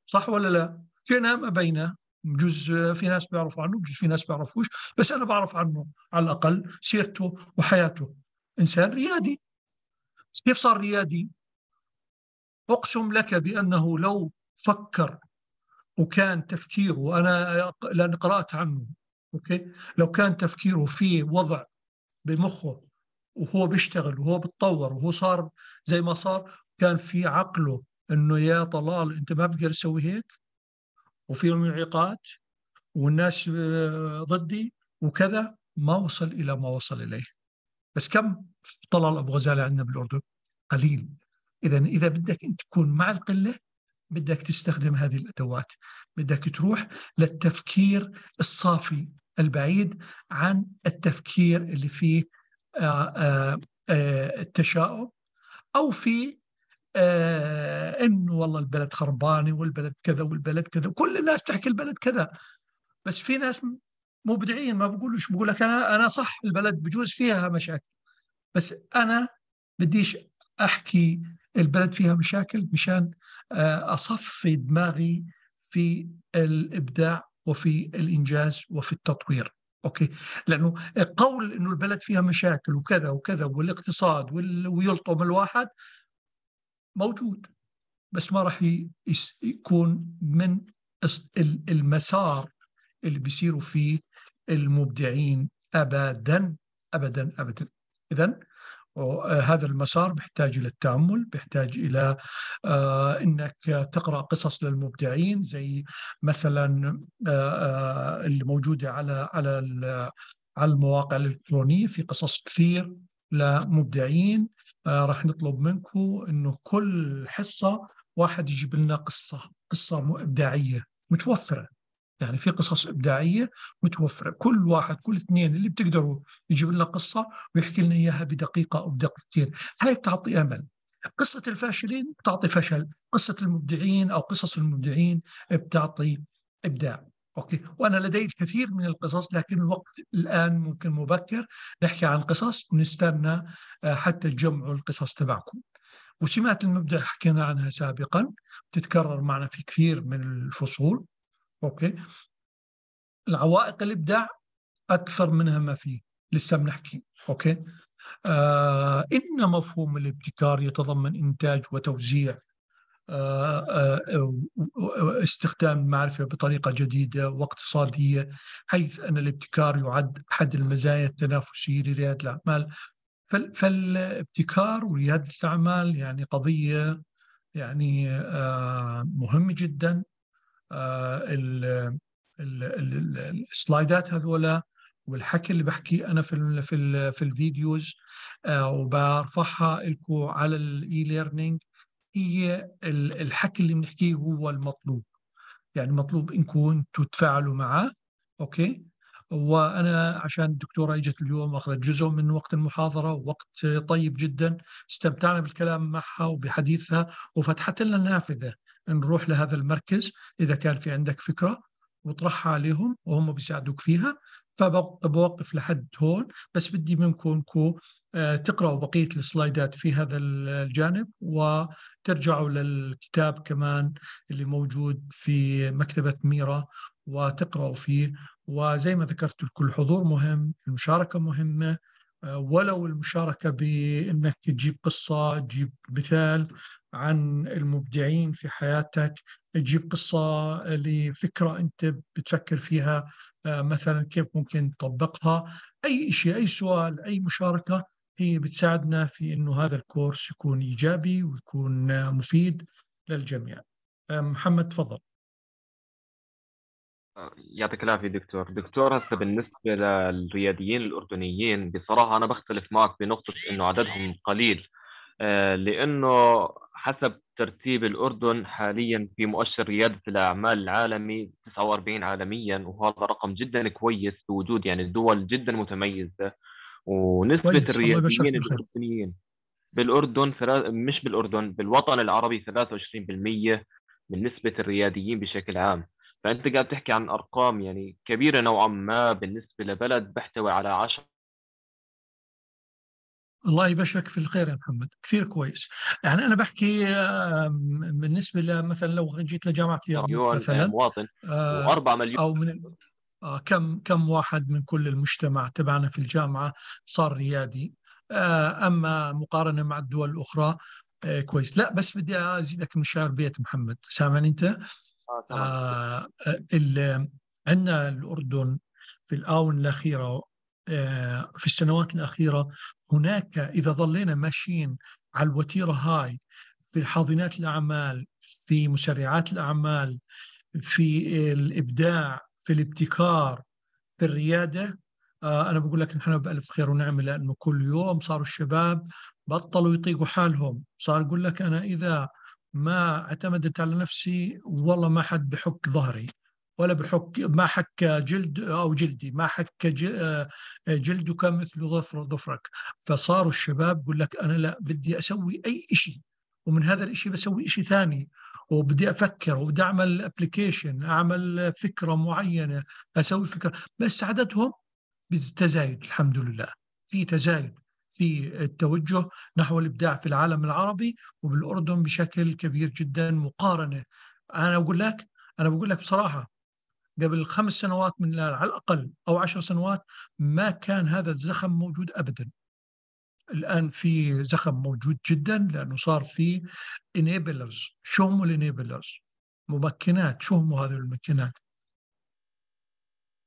S2: صح ولا لا؟ فينا ما بينه بجوز في ناس بيعرفوا عنه بجوز في ناس بيعرفوش بس انا بعرف عنه على الاقل سيرته وحياته انسان ريادي كيف صار ريادي؟ اقسم لك بانه لو فكر وكان تفكيره انا لان قرات عنه اوكي لو كان تفكيره في وضع بمخه وهو بيشتغل وهو بتطور وهو صار زي ما صار كان في عقله انه يا طلال انت ما بتقدر تسوي هيك وفي معيقات والناس آه، ضدي وكذا ما وصل الى ما وصل اليه بس كم طلال ابو غزاله عندنا بالاردن قليل اذا اذا بدك انت تكون مع القله بدك تستخدم هذه الادوات بدك تروح للتفكير الصافي البعيد عن التفكير اللي فيه آه، آه، آه، التشاؤم او في انه والله البلد خربانه والبلد كذا والبلد كذا كل الناس تحكي البلد كذا بس في ناس مبدعين ما بقولش بقول لك انا انا صح البلد بجوز فيها مشاكل بس انا بديش احكي البلد فيها مشاكل مشان اصفي دماغي في الابداع وفي الانجاز وفي التطوير اوكي لانه قول انه البلد فيها مشاكل وكذا وكذا والاقتصاد ويلطم الواحد موجود بس ما راح يكون من المسار اللي بيصيروا فيه المبدعين ابدا ابدا ابدا اذا هذا المسار بيحتاج الى التامل بيحتاج الى آه، انك تقرا قصص للمبدعين زي مثلا آه، اللي موجوده على على على المواقع الالكترونيه في قصص كثير لمبدعين آه، راح نطلب منكم انه كل حصه واحد يجيب لنا قصه قصه ابداعيه متوفره يعني في قصص إبداعية متوفرة كل واحد كل اثنين اللي بتقدروا يجيب لنا قصة ويحكي لنا إياها بدقيقة أو بدقيقتين هاي بتعطي أمل قصة الفاشلين بتعطي فشل قصة المبدعين أو قصص المبدعين بتعطي إبداع أوكي وأنا لدي الكثير من القصص لكن الوقت الآن ممكن مبكر نحكي عن قصص ونستنى آه، حتى تجمعوا القصص تبعكم وسمات المبدع حكينا عنها سابقا تتكرر معنا في كثير من الفصول اوكي العوائق الابداع اكثر منها ما فيه لسه بنحكي اوكي آه ان مفهوم الابتكار يتضمن انتاج وتوزيع آه، آه، استخدام المعرفة بطريقة جديدة واقتصادية حيث أن الابتكار يعد أحد المزايا التنافسية لريادة الأعمال فالابتكار وريادة الأعمال يعني قضية يعني آه، مهمة جدا آه، السلايدات هذولا والحكي اللي بحكيه انا في في في الفيديوز آه، وبرفعها لكم على الاي ليرنينج هي الحكي اللي بنحكيه هو المطلوب يعني مطلوب انكم تتفاعلوا معه اوكي وانا عشان الدكتوره اجت اليوم اخذت جزء من وقت المحاضره ووقت طيب جدا استمتعنا بالكلام معها وبحديثها وفتحت لنا نافذه نروح لهذا المركز اذا كان في عندك فكره وطرحها عليهم وهم بيساعدوك فيها فبوقف لحد هون بس بدي منكم آه، تقرأوا بقية السلايدات في هذا الجانب وترجعوا للكتاب كمان اللي موجود في مكتبة ميرا وتقرأوا فيه وزي ما ذكرت لكم الحضور مهم المشاركة مهمة آه، ولو المشاركة بأنك تجيب قصة تجيب مثال عن المبدعين في حياتك تجيب قصة لفكرة أنت بتفكر فيها آه، مثلا كيف ممكن تطبقها أي شيء أي سؤال أي مشاركة هي بتساعدنا في أنه هذا الكورس يكون إيجابي ويكون مفيد للجميع آه، محمد تفضل
S4: يعطيك العافيه دكتور دكتور هسه بالنسبه للرياديين الاردنيين بصراحه انا بختلف معك بنقطه انه عددهم قليل آه، لانه حسب ترتيب الاردن حاليا في مؤشر رياده الاعمال العالمي 49 عالميا وهذا رقم جدا كويس بوجود يعني الدول جدا متميزه ونسبه الرياديين الاردنيين بالاردن مش بالاردن بالوطن العربي 23% من نسبه الرياديين بشكل عام فانت قاعد تحكي عن ارقام يعني كبيره نوعا ما بالنسبه لبلد بحتوي على 10
S2: الله يبشرك في الخير يا محمد كثير كويس يعني انا بحكي بالنسبه لمثلا لو جيت لجامعه اليرموك يعني مثلا مواطن آه، و4 مليون او من آه، كم كم واحد من كل المجتمع تبعنا في الجامعه صار ريادي آه، اما مقارنه مع الدول الاخرى كويس لا بس بدي ازيدك من شعر بيت محمد سامعني انت آه, آه عندنا الاردن في الاونه الاخيره آه، في السنوات الأخيرة هناك إذا ظلينا ماشيين على الوتيرة هاي في حاضنات الأعمال في مسرعات الأعمال في الإبداع في الابتكار في الريادة آه، أنا بقول لك نحن بألف خير ونعمة لأنه كل يوم صاروا الشباب بطلوا يطيقوا حالهم صار يقول لك أنا إذا ما اعتمدت على نفسي والله ما حد بحك ظهري ولا بحك ما حك جلد أو جلدي ما حك آه، جلدك مثل ظفر ظفرك فصاروا الشباب يقول لك أنا لا بدي أسوي أي شيء ومن هذا الشيء بسوي شيء ثاني وبدي افكر وبدي اعمل ابلكيشن اعمل فكره معينه اسوي فكره بس عددهم بالتزايد الحمد لله في تزايد في التوجه نحو الابداع في العالم العربي وبالاردن بشكل كبير جدا مقارنه انا بقول لك انا بقول لك بصراحه قبل خمس سنوات من الآن على الأقل أو عشر سنوات ما كان هذا الزخم موجود أبدا الآن في زخم موجود جدا لأنه صار في انيبلرز، شو هم الانيبلرز ممكنات شو هم هذه الممكنات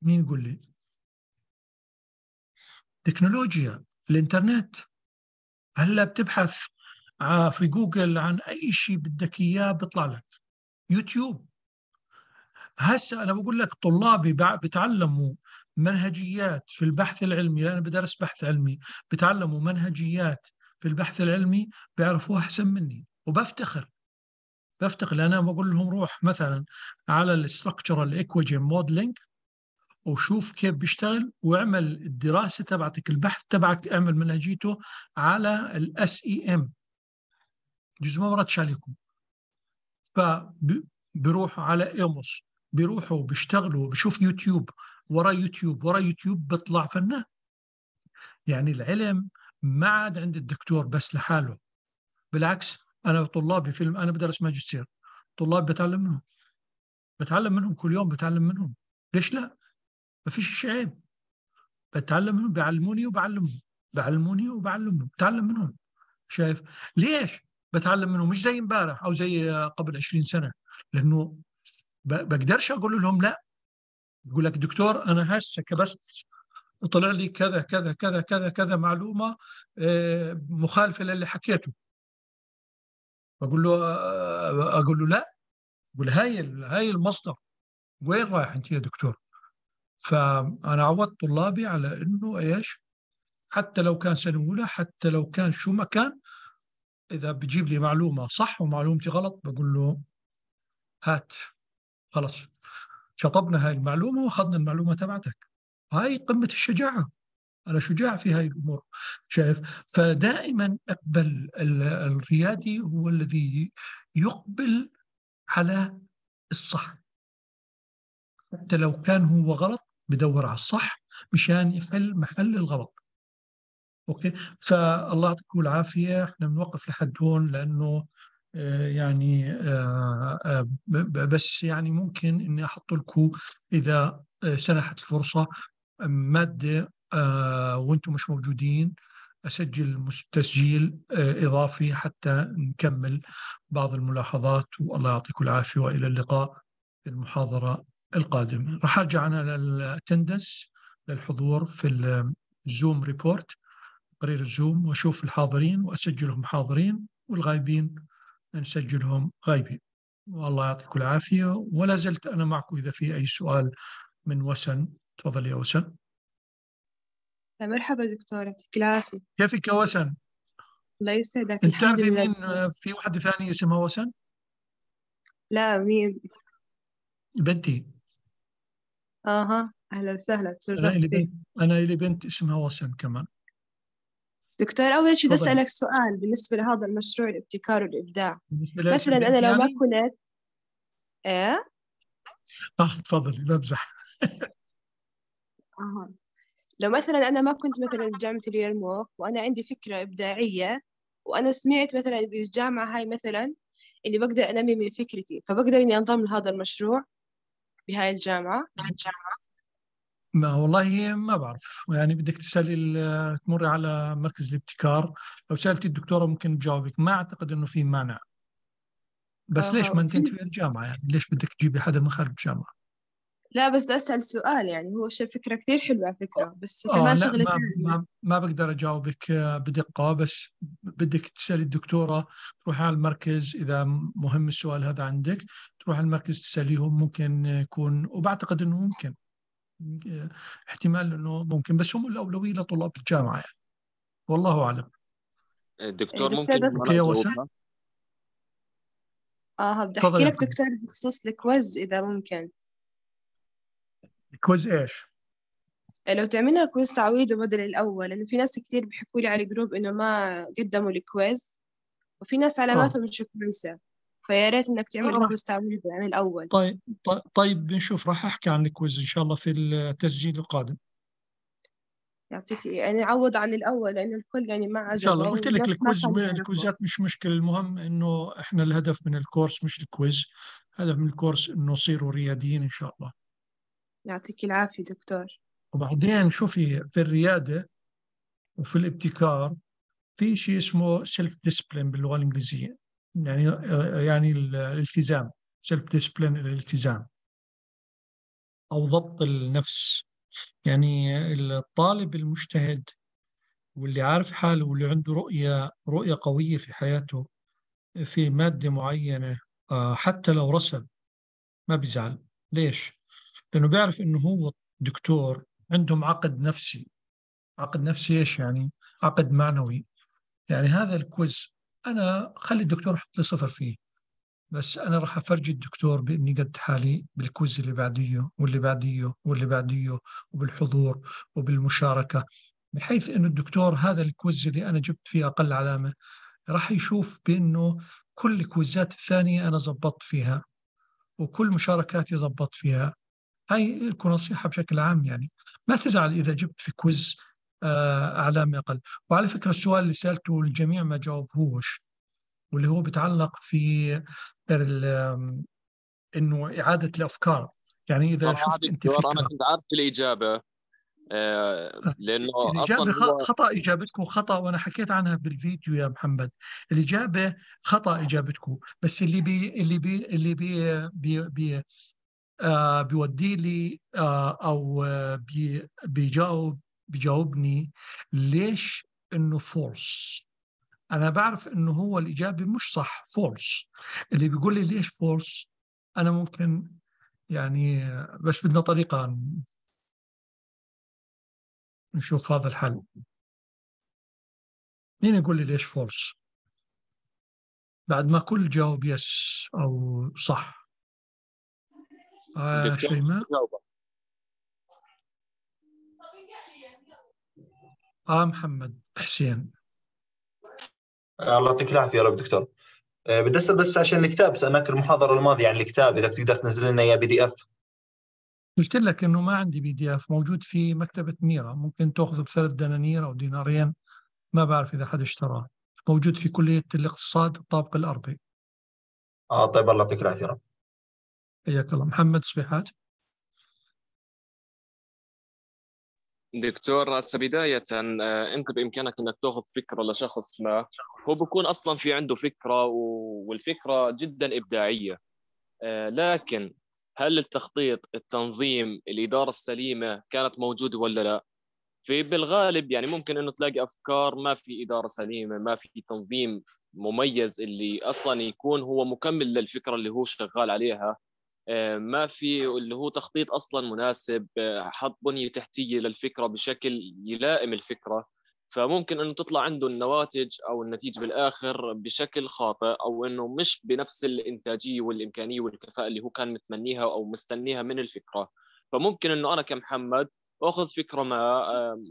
S2: مين يقول لي تكنولوجيا الانترنت هلا بتبحث آه، في جوجل عن اي شيء بدك اياه بيطلع لك يوتيوب هسه انا بقول لك طلابي بتعلموا منهجيات في البحث العلمي لان بدرس بحث علمي بتعلموا منهجيات في البحث العلمي بيعرفوها احسن مني وبفتخر بفتخر لان انا بقول لهم روح مثلا على الاستراكشر ايكوجين موديلنج وشوف كيف بيشتغل واعمل الدراسه تبعتك البحث تبعك اعمل منهجيته على الاس اي ام e جزء ما مرتش عليكم فبروحوا على ايموس بيروحوا بيشتغلوا بشوف يوتيوب ورا يوتيوب ورا يوتيوب بيطلع فنان يعني العلم ما عاد عند الدكتور بس لحاله بالعكس انا طلابي فيلم انا بدرس ماجستير طلاب بتعلم منهم بتعلم منهم كل يوم بتعلم منهم ليش لا ما فيش شيء عيب بتعلم منهم بيعلموني وبعلمهم بعلموني وبعلمهم بتعلم منهم شايف ليش بتعلم منهم مش زي امبارح او زي قبل 20 سنه لانه بقدرش اقول لهم لا يقول لك دكتور انا هسه كبست وطلع لي كذا كذا كذا كذا كذا معلومه آه، مخالفه للي حكيته بقول له آه، آه، اقول له لا يقول هاي هاي المصدر وين رايح انت يا دكتور؟ فانا عودت طلابي على انه ايش؟ حتى لو كان سنه اولى حتى لو كان شو ما كان اذا بجيب لي معلومه صح ومعلومتي غلط بقول له هات خلاص شطبنا هاي المعلومه واخذنا المعلومه تبعتك هاي قمه الشجاعه انا شجاع في هاي الامور شايف فدائما اقبل الريادي هو الذي يقبل على الصح حتى لو كان هو غلط بدور على الصح مشان يحل محل الغلط اوكي فالله يعطيكم العافيه احنا بنوقف لحد هون لانه يعني آه، آه، بس يعني ممكن اني احط لكم اذا آه، سنحت الفرصه ماده وانتم مش موجودين اسجل تسجيل اضافي حتى نكمل بعض الملاحظات والله يعطيكم العافيه والى اللقاء في المحاضره القادمه راح ارجع انا للاتندنس للحضور في الزوم ريبورت تقرير الزوم واشوف الحاضرين واسجلهم حاضرين والغايبين نسجلهم غايبين والله يعطيكم العافية ولا زلت أنا معكم إذا في أي سؤال من وسن تفضل يا وسن
S3: مرحبا دكتورة يعطيك
S2: العافية كيفك يا وسن؟
S3: الله يسعدك أنت تعرفي مين
S2: آه، في واحد ثانية اسمها وسن؟
S3: لا مين؟ بنتي اها اهلا وسهلا انا لي بنت
S2: انا لي بنت اسمها وسن كمان دكتور أول شيء بسألك
S3: سؤال بالنسبة لهذا المشروع الابتكار والإبداع
S2: مثلا أنا لو ما
S3: كنت إيه؟
S2: آه تفضلي بمزح
S3: آه. لو مثلا أنا ما كنت مثلا بجامعة اليرموك وأنا عندي فكرة إبداعية وأنا سمعت مثلا بالجامعة هاي مثلا اللي بقدر أنمي من فكرتي فبقدر إني أنضم لهذا المشروع بهاي الجامعة, بهاي نعم. الجامعة.
S2: ما والله ما بعرف يعني بدك تسالي تمر على مركز الابتكار لو سالتي الدكتوره ممكن تجاوبك ما اعتقد انه في مانع بس ليش آه، ما انت في الجامعه يعني ليش بدك تجيبي حدا من خارج الجامعه
S3: لا بس بدي اسال سؤال يعني هو فكره كثير حلوه على فكره بس كمان آه، شغله ما,
S2: ما, ما بقدر اجاوبك آه، بدقه بس بدك تسالي الدكتوره تروحي على المركز اذا مهم السؤال هذا عندك تروح على المركز تساليهم ممكن يكون وبعتقد انه ممكن احتمال انه ممكن بس هم الاولويه لطلاب الجامعه يعني. والله اعلم
S4: دكتور ممكن اوكي آه، يا وسام
S3: اه بدي احكي لك دكتور بخصوص الكويز اذا ممكن كويز ايش؟ لو تعملنا كويز تعويض بدل الأول لأنه في ناس كثير بيحكوا لي على الجروب إنه ما قدموا الكويز وفي ناس آه. علاماتهم مش كويسة فيا ريت انك تعمل آه. كويز تعويض عن الاول
S2: طيب،, طيب طيب بنشوف راح احكي عن الكويز ان شاء الله في التسجيل القادم
S3: يعطيك إيه، يعني عوض عن الاول لان الكل يعني ما عجبني ان شاء الله قلت لك الكويز الكويزات
S2: مش مشكله المهم انه احنا الهدف من الكورس مش الكويز هدف من الكورس انه يصيروا رياديين ان شاء الله
S3: يعطيك العافيه دكتور
S2: وبعدين شوفي في الرياده وفي الابتكار في شيء اسمه سيلف ديسبلين باللغه الانجليزيه يعني آه، آه، يعني الالتزام سيلف ديسبلين الالتزام او ضبط النفس يعني الطالب المجتهد واللي عارف حاله واللي عنده رؤية رؤية قوية في حياته في مادة معينة آه، حتى لو رسم ما بيزعل ليش؟ لأنه بيعرف إنه هو دكتور عندهم عقد نفسي عقد نفسي إيش يعني؟ عقد معنوي يعني هذا الكويز انا خلي الدكتور يحط لي صفر فيه بس انا راح افرجي الدكتور باني قد حالي بالكويز اللي بعديه واللي بعديه واللي بعديه وبالحضور وبالمشاركه بحيث انه الدكتور هذا الكويز اللي انا جبت فيه اقل علامه راح يشوف بانه كل الكويزات الثانيه انا ظبطت فيها وكل مشاركاتي ظبطت فيها هاي لكم نصيحه بشكل عام يعني ما تزعل اذا جبت في كويز آه، اعلى ما وعلى فكره السؤال اللي سالته الجميع ما جاوبهوش واللي هو بيتعلق في انه اعاده الافكار يعني اذا شفت انت فكرة
S4: انا كنت عارف الاجابه آه، آه، لانه الاجابه أصلاً خطا
S2: اجابتكم خطا وانا حكيت عنها بالفيديو يا محمد الاجابه خطا اجابتكم بس اللي بي اللي بي اللي بي بي, بي آه بيودي لي آه او بي بيجاوب بجاوبني ليش انه فولس انا بعرف انه هو الاجابه مش صح فولس اللي بيقول لي ليش فولس انا ممكن يعني بس بدنا طريقه نشوف هذا الحل مين يقول لي ليش فولس بعد ما كل جاوب يس او صح آه شيماء آه محمد حسين
S3: آه، الله يعطيك العافيه يا رب دكتور آه، بدي اسال بس
S4: عشان الكتاب سالناك المحاضره الماضيه عن الكتاب اذا بتقدر تنزل لنا اياه بي دي اف
S2: قلت لك انه ما عندي بي دي اف موجود في مكتبه ميرا ممكن تاخذه بثلاث دنانير او دينارين ما بعرف اذا حد اشتراه موجود في كليه الاقتصاد الطابق الارضي اه طيب الله يعطيك العافيه حياك الله محمد صبيحات
S4: دكتور هسه بداية آه، أنت بإمكانك أنك تاخذ فكرة لشخص ما هو بكون أصلا في عنده فكرة والفكرة جدا إبداعية آه، لكن هل التخطيط التنظيم الإدارة السليمة كانت موجودة ولا لا؟ في بالغالب يعني ممكن انه تلاقي افكار ما في اداره سليمه ما في تنظيم مميز اللي اصلا يكون هو مكمل للفكره اللي هو شغال عليها آه، ما في اللي هو تخطيط اصلا مناسب آه، حط بنيه تحتيه للفكره بشكل يلائم الفكره فممكن انه تطلع عنده النواتج او النتيجه بالاخر بشكل خاطئ او انه مش بنفس الانتاجيه والامكانيه والكفاءه اللي هو كان متمنيها او مستنيها من الفكره فممكن انه انا كمحمد اخذ فكره ما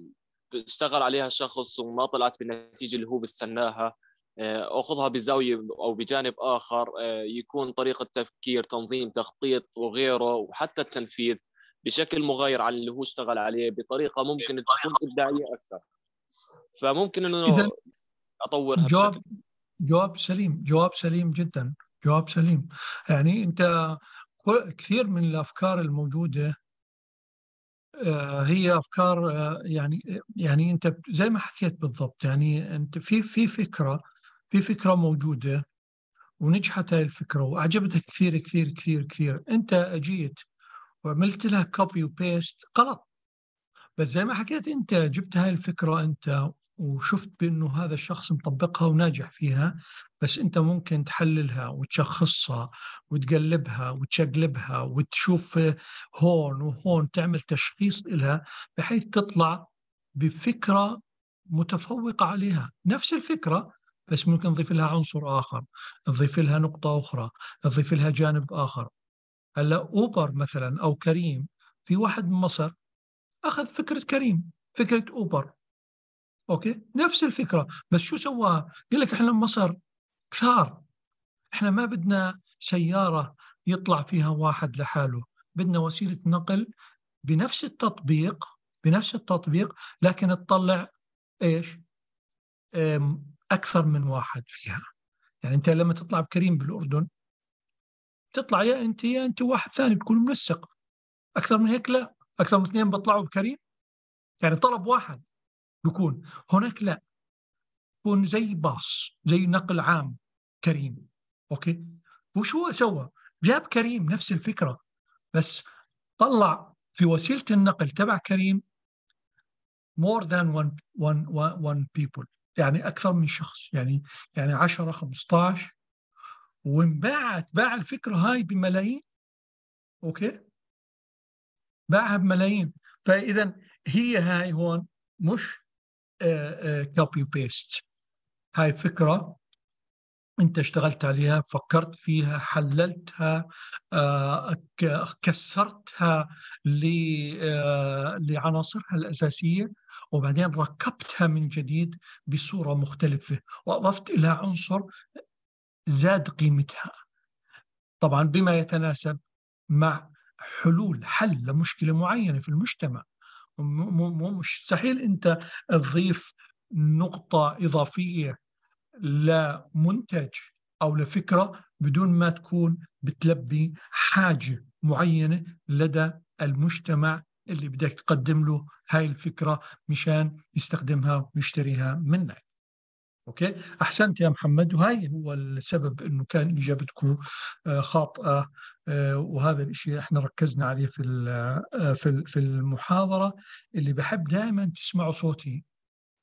S4: اشتغل عليها شخص وما طلعت بالنتيجه اللي هو بستناها آه، اخذها بزاويه او بجانب اخر آه، يكون طريقه تفكير تنظيم تخطيط وغيره وحتى التنفيذ بشكل مغاير عن اللي هو اشتغل عليه بطريقه ممكن تكون ابداعيه اكثر
S2: فممكن انه اطورها جواب جواب سليم جواب سليم جدا جواب سليم يعني انت كثير من الافكار الموجوده آه، هي افكار يعني يعني انت زي ما حكيت بالضبط يعني انت في في فكره في فكره موجوده ونجحت هاي الفكره واعجبتها كثير كثير كثير كثير انت اجيت وعملت لها كوبي وبيست غلط بس زي ما حكيت انت جبت هاي الفكره انت وشفت بانه هذا الشخص مطبقها وناجح فيها بس انت ممكن تحللها وتشخصها وتقلبها وتشقلبها وتشوف هون وهون تعمل تشخيص لها بحيث تطلع بفكره متفوقه عليها نفس الفكره بس ممكن نضيف لها عنصر اخر نضيف لها نقطه اخرى نضيف لها جانب اخر هلا اوبر مثلا او كريم في واحد من مصر اخذ فكره كريم فكره اوبر اوكي نفس الفكره بس شو سواها قال لك احنا مصر كثار احنا ما بدنا سياره يطلع فيها واحد لحاله بدنا وسيله نقل بنفس التطبيق بنفس التطبيق لكن تطلع ايش اكثر من واحد فيها يعني انت لما تطلع بكريم بالاردن تطلع يا انت يا انت واحد ثاني بتكون منسق اكثر من هيك لا اكثر من اثنين بيطلعوا بكريم يعني طلب واحد بيكون هناك لا يكون زي باص زي نقل عام كريم اوكي وش هو سوى؟ جاب كريم نفس الفكره بس طلع في وسيله النقل تبع كريم more than one, one, one, one people يعني اكثر من شخص يعني يعني 10 15 وانباعت باع الفكره هاي بملايين اوكي باعها بملايين فاذا هي هاي هون مش كوبي آه، بيست آه، هاي فكره انت اشتغلت عليها فكرت فيها حللتها آه، كسرتها لعناصرها الاساسيه وبعدين ركبتها من جديد بصورة مختلفة وأضفت إلى عنصر زاد قيمتها طبعا بما يتناسب مع حلول حل لمشكلة معينة في المجتمع مستحيل أنت تضيف نقطة إضافية لمنتج أو لفكرة بدون ما تكون بتلبي حاجة معينة لدى المجتمع اللي بدك تقدم له هاي الفكره مشان يستخدمها ويشتريها منك اوكي احسنت يا محمد وهي هو السبب انه كان اجابتكم آه، خاطئه آه، وهذا الشيء احنا ركزنا عليه في آه، في في المحاضره اللي بحب دائما تسمعوا صوتي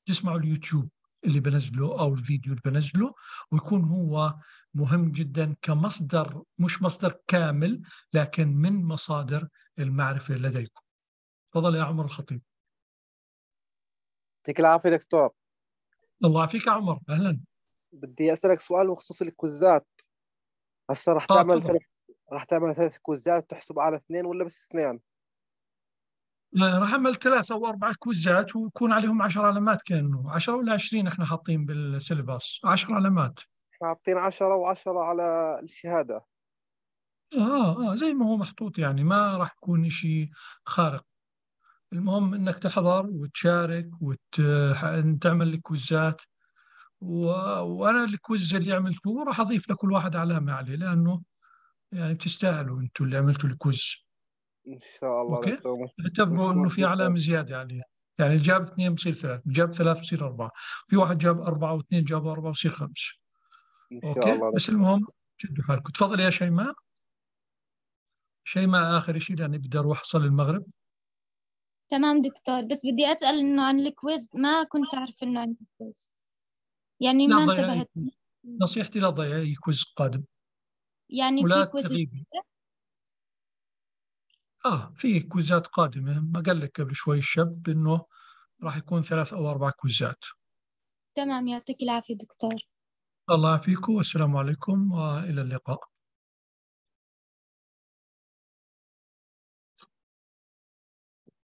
S2: تسمعوا اليوتيوب اللي بنزله او الفيديو اللي بنزله ويكون هو مهم جدا كمصدر مش مصدر كامل لكن من مصادر المعرفه لديكم تفضل يا عمر الخطيب يعطيك العافيه دكتور الله يعافيك يا عمر اهلا بدي اسالك سؤال بخصوص الكوزات
S3: هسه آه، رح تعمل ثلاث رح تعمل ثلاث كوزات تحسب على اثنين ولا بس اثنين؟
S2: لا راح اعمل ثلاثة او اربع كوزات ويكون عليهم 10 علامات كانه 10 ولا 20 احنا حاطين بالسيلباس 10 علامات حاطين 10 و10 على الشهادة اه اه زي ما هو محطوط يعني ما راح يكون شيء خارق المهم انك تحضر وتشارك وتعمل وت... الكويزات و... وانا الكويز اللي عملته راح اضيف لكل واحد علامه عليه لانه يعني بتستاهلوا انتم اللي عملتوا الكويز
S3: ان شاء الله اوكي
S2: اعتبروا انه في علامه زياده عليه يعني جاب اثنين بصير ثلاث جاب ثلاث بصير اربعه في واحد جاب اربعه واثنين جابوا اربعه بصير خمسه ان شاء أوكي؟ الله بس المهم شدوا حالكم تفضل يا شيماء شيماء اخر شيء لاني بدي اروح اصلي المغرب
S3: تمام دكتور بس بدي أسأل إنه عن الكويز ما كنت أعرف إنه عن الكويز يعني ما انتبهت
S2: نصيحتي لا تضيعي كويز قادم
S3: يعني ولا في كويز تغيبي.
S2: اه في كويزات قادمه ما قال لك قبل شوي الشاب انه راح يكون ثلاث او اربع كويزات
S3: تمام يعطيك العافيه دكتور
S2: الله يعافيكم والسلام عليكم والى اللقاء